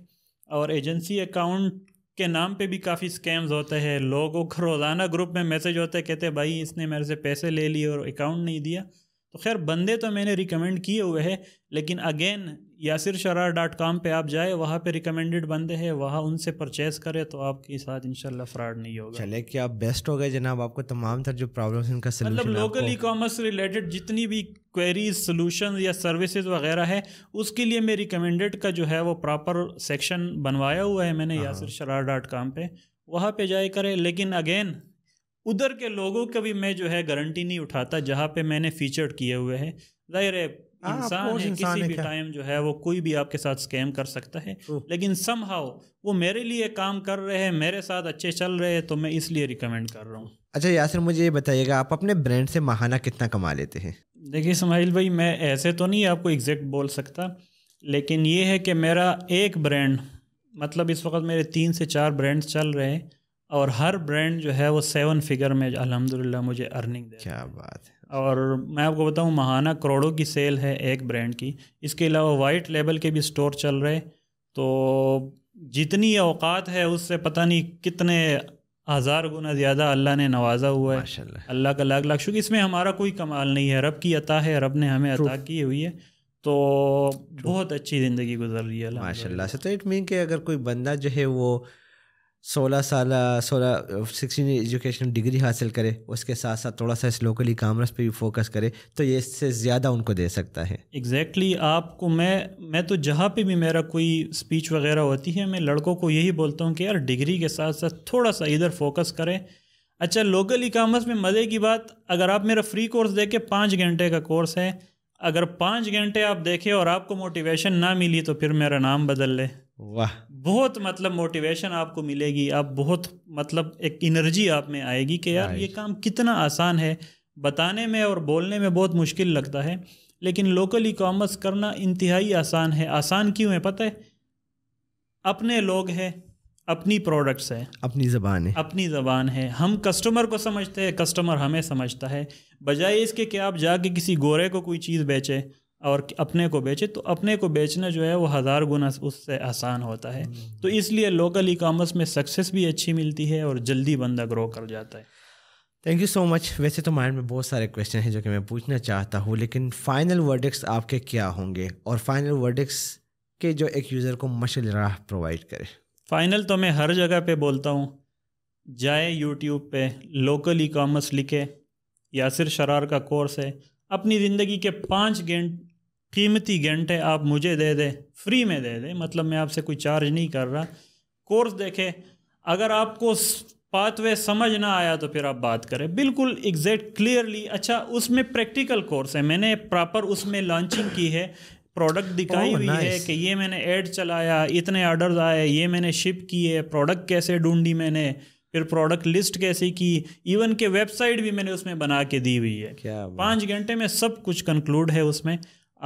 और एजेंसी अकाउंट के नाम पे भी काफ़ी स्कैम्स होते हैं लोगों को रोज़ाना ग्रुप में मैसेज होते कहते हैं भाई इसने मेरे से पैसे ले लिए और अकाउंट नहीं दिया तो खैर बंदे तो मैंने रिकमेंड किए हुए हैं लेकिन again Yasir Sharar dot com पर आप जाए वहाँ पर रिकमेंडेड बंदे हैं वहाँ उनसे परचेस करें तो आपके साथ शाला फ्रॉड नहीं होगा चले कि आप बेस्ट हो गए जनाब आपको तमाम तर जो प्रॉब्लम इनका मतलब लोकल ई कॉमर्स रिलेटेड जितनी भी क्वेरीज सोलूशन या सर्विसेज वगैरह है उसके लिए मैं रिकमेंडेड का जो है वो प्रॉपर सेक्शन बनवाया हुआ है मैंने हाँ। यासिर शरार डॉट कॉम पर वहाँ पर जाए करें लेकिन अगेन उधर के लोगों का भी मैं जो है गारंटी नहीं उठाता जहाँ पे मैंने फीचर्ड किए हुए हैं जाहिर है हाँ, इंसान है किसी भी टाइम जो है वो कोई भी आपके साथ स्कैम कर सकता है लेकिन सम वो मेरे लिए काम कर रहे हैं मेरे साथ अच्छे चल रहे हैं तो मैं इसलिए रिकमेंड कर रहा हूँ अच्छा यासर मुझे ये बताइएगा आप अपने ब्रांड से माहाना कितना कमा लेते हैं देखिए समाइल भाई मैं ऐसे तो नहीं आपको एग्जैक्ट बोल सकता लेकिन ये है कि मेरा एक ब्रांड मतलब इस वक्त मेरे तीन से चार ब्रांड्स चल रहे हैं और हर ब्रांड जो है वो सेवन फिगर में अलहमदिल्ला मुझे अर्निंग दे क्या बात है और मैं आपको बताऊँ महाना करोड़ों की सेल है एक ब्रांड की इसके अलावा वाइट लेबल के भी स्टोर चल रहे तो जितनी अवकात है उससे पता नहीं कितने हज़ार गुना ज़्यादा अल्लाह ने नवाजा हुआ है अल्लाह का लाख लाख शुक्र इसमें हमारा कोई कमाल नहीं है रब की अता है रब ने हमें अता की हुई है तो बहुत अच्छी ज़िंदगी गुजर रही है माशा से अच्छा, तो इट मीन कि अगर कोई बंदा जो है वो सोलह साल सोलह सिक्सटीन एजुकेशन डिग्री हासिल करे उसके साथ साथ थोड़ा सा इस लोकली कामर्स पे भी फोकस करे तो ये इससे ज़्यादा उनको दे सकता है एग्जैक्टली exactly, आपको मैं मैं तो जहाँ पे भी मेरा कोई स्पीच वगैरह होती है मैं लड़कों को यही बोलता हूँ कि यार डिग्री के साथ साथ थोड़ा सा इधर फोकस करें अच्छा लोकल ई कामर्स में मज़े की बात अगर आप मेरा फ्री कोर्स देखें पाँच घंटे का कोर्स है अगर पाँच घंटे आप देखें और आपको मोटिवेशन ना मिली तो फिर मेरा नाम बदल ले वाह बहुत मतलब मोटिवेशन आपको मिलेगी आप बहुत मतलब एक एनर्जी आप में आएगी कि यार ये काम कितना आसान है बताने में और बोलने में बहुत मुश्किल लगता है लेकिन लोकल ई कॉमर्स करना इंतहाई आसान है आसान क्यों है पता है अपने लोग हैं अपनी प्रोडक्ट्स है अपनी ज़बान है अपनी ज़बान है हम कस्टमर को समझते हैं कस्टमर हमें समझता है बजाय इसके कि आप जाके किसी गोरे को कोई चीज़ बेचें और अपने को बेचे तो अपने को बेचना जो है वो हज़ार गुना उससे आसान होता है तो इसलिए लोकल ई कामर्स में सक्सेस भी अच्छी मिलती है और जल्दी बंदा ग्रो कर जाता है थैंक यू सो मच वैसे तो माइंड में बहुत सारे क्वेश्चन हैं जो कि मैं पूछना चाहता हूँ लेकिन फाइनल वर्डिक्स आपके क्या होंगे और फाइनल वर्डिक्स के जो एक यूज़र को मशल राह प्रोवाइड करे फाइनल तो मैं हर जगह पे बोलता हूँ जाए यूट्यूब पे लोकल ई कॉमर्स लिखे यासिर शरार का कोर्स है अपनी ज़िंदगी के पाँच कीमती घंटे आप मुझे दे दें फ्री में दे दें मतलब मैं आपसे कोई चार्ज नहीं कर रहा कोर्स देखें अगर आपको पाथवे समझ ना आया तो फिर आप बात करें बिल्कुल एग्जैक्ट क्लियरली अच्छा उसमें प्रैक्टिकल कोर्स है मैंने प्रॉपर उसमें लॉन्चिंग की है प्रोडक्ट दिखाई oh, हुई है कि ये मैंने ऐड चलाया इतने ऑर्डर आए ये मैंने शिप किए प्रोडक्ट कैसे ढूंढी मैंने फिर प्रोडक्ट लिस्ट कैसे की इवन के वेबसाइट भी मैंने उसमें बना के दी हुई है पाँच घंटे में सब कुछ कंक्लूड है उसमें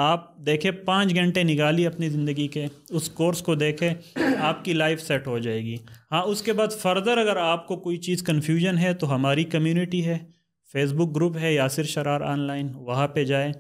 आप देखें पाँच घंटे निकालिए अपनी ज़िंदगी के उस कोर्स को देखें आपकी लाइफ सेट हो जाएगी हाँ उसके बाद फर्दर अगर आपको कोई चीज़ कन्फ्यूजन है तो हमारी कम्यूनिटी है फेसबुक ग्रुप है यासिर शरार ऑनलाइन वहाँ पर जाए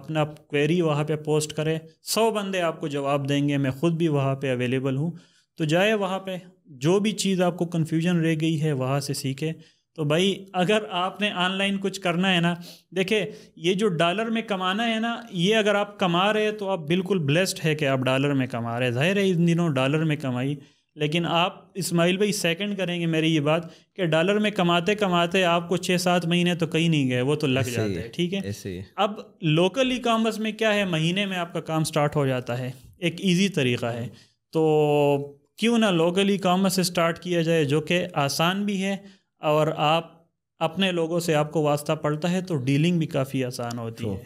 अपना क्वेरी वहाँ पे पोस्ट करें सौ बंदे आपको जवाब देंगे मैं ख़ुद भी वहाँ पे अवेलेबल हूँ तो जाए वहाँ पे जो भी चीज़ आपको कन्फ्यूजन रह गई है वहाँ से सीखें तो भाई अगर आपने ऑनलाइन कुछ करना है ना देखिए ये जो डॉलर में कमाना है ना ये अगर आप कमा रहे हैं तो आप बिल्कुल ब्लेस्ड है कि आप डॉलर में कमा रहे हैं जाहिर है इन दिनों डॉलर में कमाई लेकिन आप इस्माइल भाई सेकंड करेंगे मेरी ये बात कि डॉलर में कमाते कमाते आपको छः सात महीने तो कहीं नहीं गए वो तो लग जाते हैं ठीक है, है? अब लोकल ई कॉमर्स में क्या है महीने में आपका काम स्टार्ट हो जाता है एक ईजी तरीका है तो क्यों ना लोकल ई कॉमर्स स्टार्ट किया जाए जो कि आसान भी है और आप अपने लोगों से आपको वास्ता पड़ता है तो डीलिंग भी काफ़ी आसान होती है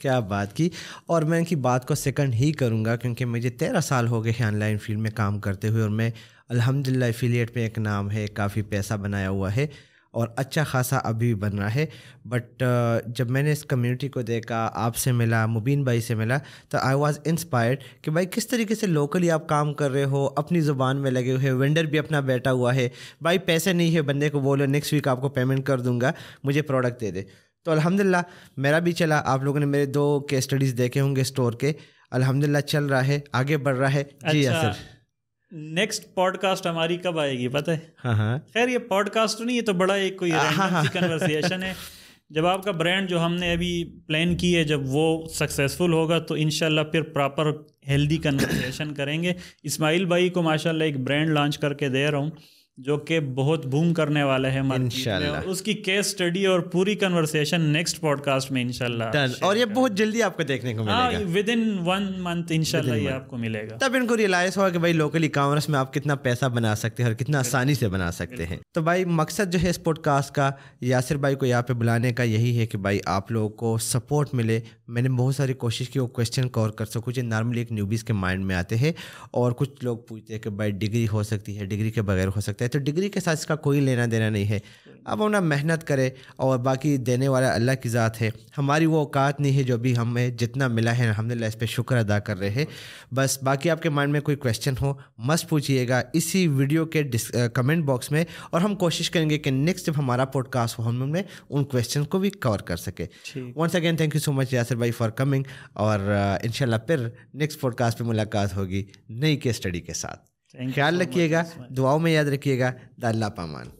क्या बात की और मैं इनकी बात को सेकंड ही करूंगा क्योंकि मुझे तेरह साल हो गए हैं ऑनलाइन फील्ड में काम करते हुए और मैं अल्हम्दुलिल्लाह एफिलिएट में एक नाम है काफ़ी पैसा बनाया हुआ है और अच्छा खासा अभी भी बन रहा है बट uh, जब मैंने इस कम्युनिटी को देखा आपसे मिला मुबीन भाई से मिला तो आई वॉज इंस्पायर्ड कि भाई किस तरीके से लोकली आप काम कर रहे हो अपनी ज़ुबान में लगे हुए वेंडर भी अपना बैठा हुआ है भाई पैसे नहीं है बंदे को बोलो नेक्स्ट वीक आपको पेमेंट कर दूंगा मुझे प्रोडक्ट दे दे तो अल्हम्दुलिल्लाह मेरा भी चला आप लोगों ने मेरे दो के स्टडीज़ देखे होंगे स्टोर के अल्हम्दुलिल्लाह चल रहा है आगे बढ़ रहा है अच्छा, जी असर नेक्स्ट पॉडकास्ट हमारी कब आएगी पता है हाँ, हाँ। खैर ये पॉडकास्ट तो नहीं है तो बड़ा एक कोई कन्वर्सेशन हाँ, है जब आपका ब्रांड जो हमने अभी प्लान की है जब वो सक्सेसफुल होगा तो इन फिर प्रॉपर हेल्दी कन्वर्सेशन करेंगे इस्माइल भाई को माशाल्लाह एक ब्रांड लॉन्च करके दे रहा हूँ जो कि बहुत बूम करने वाले हैं में उसकी केस स्टडी और पूरी कन्वर्सेशन नेक्स्ट पॉडकास्ट में इंशाल्लाह और ये बहुत जल्दी आपको देखने को हाँ, मिलेगा विद इन वन मंथ इंशाल्लाह ये आपको मिलेगा तब इनको रियलाइज होगा कि भाई लोकल ई कॉमर्स में आप कितना पैसा बना सकते हैं और कितना आसानी से बना सकते हैं तो भाई मकसद जो है इस पॉडकास्ट का यासिर भाई को यहाँ पे बुलाने का यही है कि भाई आप लोगों को सपोर्ट मिले मैंने बहुत सारी कोशिश की वो क्वेश्चन कवर कर सकूँ जो नॉर्मली एक न्यूबीज़ के माइंड में आते हैं और कुछ लोग पूछते हैं कि भाई डिग्री हो सकती है डिग्री के बगैर हो सकता है सकते हैं तो डिग्री के साथ इसका कोई लेना देना नहीं है अब हम ना मेहनत करें और बाकी देने वाला अल्लाह की ज़ात है हमारी वो औकात नहीं है जो भी हमें जितना मिला है अलहमदिल्ला इस पर शुक्र अदा कर रहे हैं बस बाकी आपके माइंड में कोई क्वेश्चन हो मस्त पूछिएगा इसी वीडियो के कमेंट बॉक्स में और हम कोशिश करेंगे कि नेक्स्ट जब हमारा पॉडकास्ट हो हमें उन क्वेश्चन को भी कवर कर सके once again thank you so much Yasir भाई फॉर कमिंग और इन फिर नेक्स्ट पॉडकास्ट पर मुलाकात होगी नई के स्टडी के साथ ख्याल रखिएगा दुआओं में याद रखिएगा दाल्ला पामान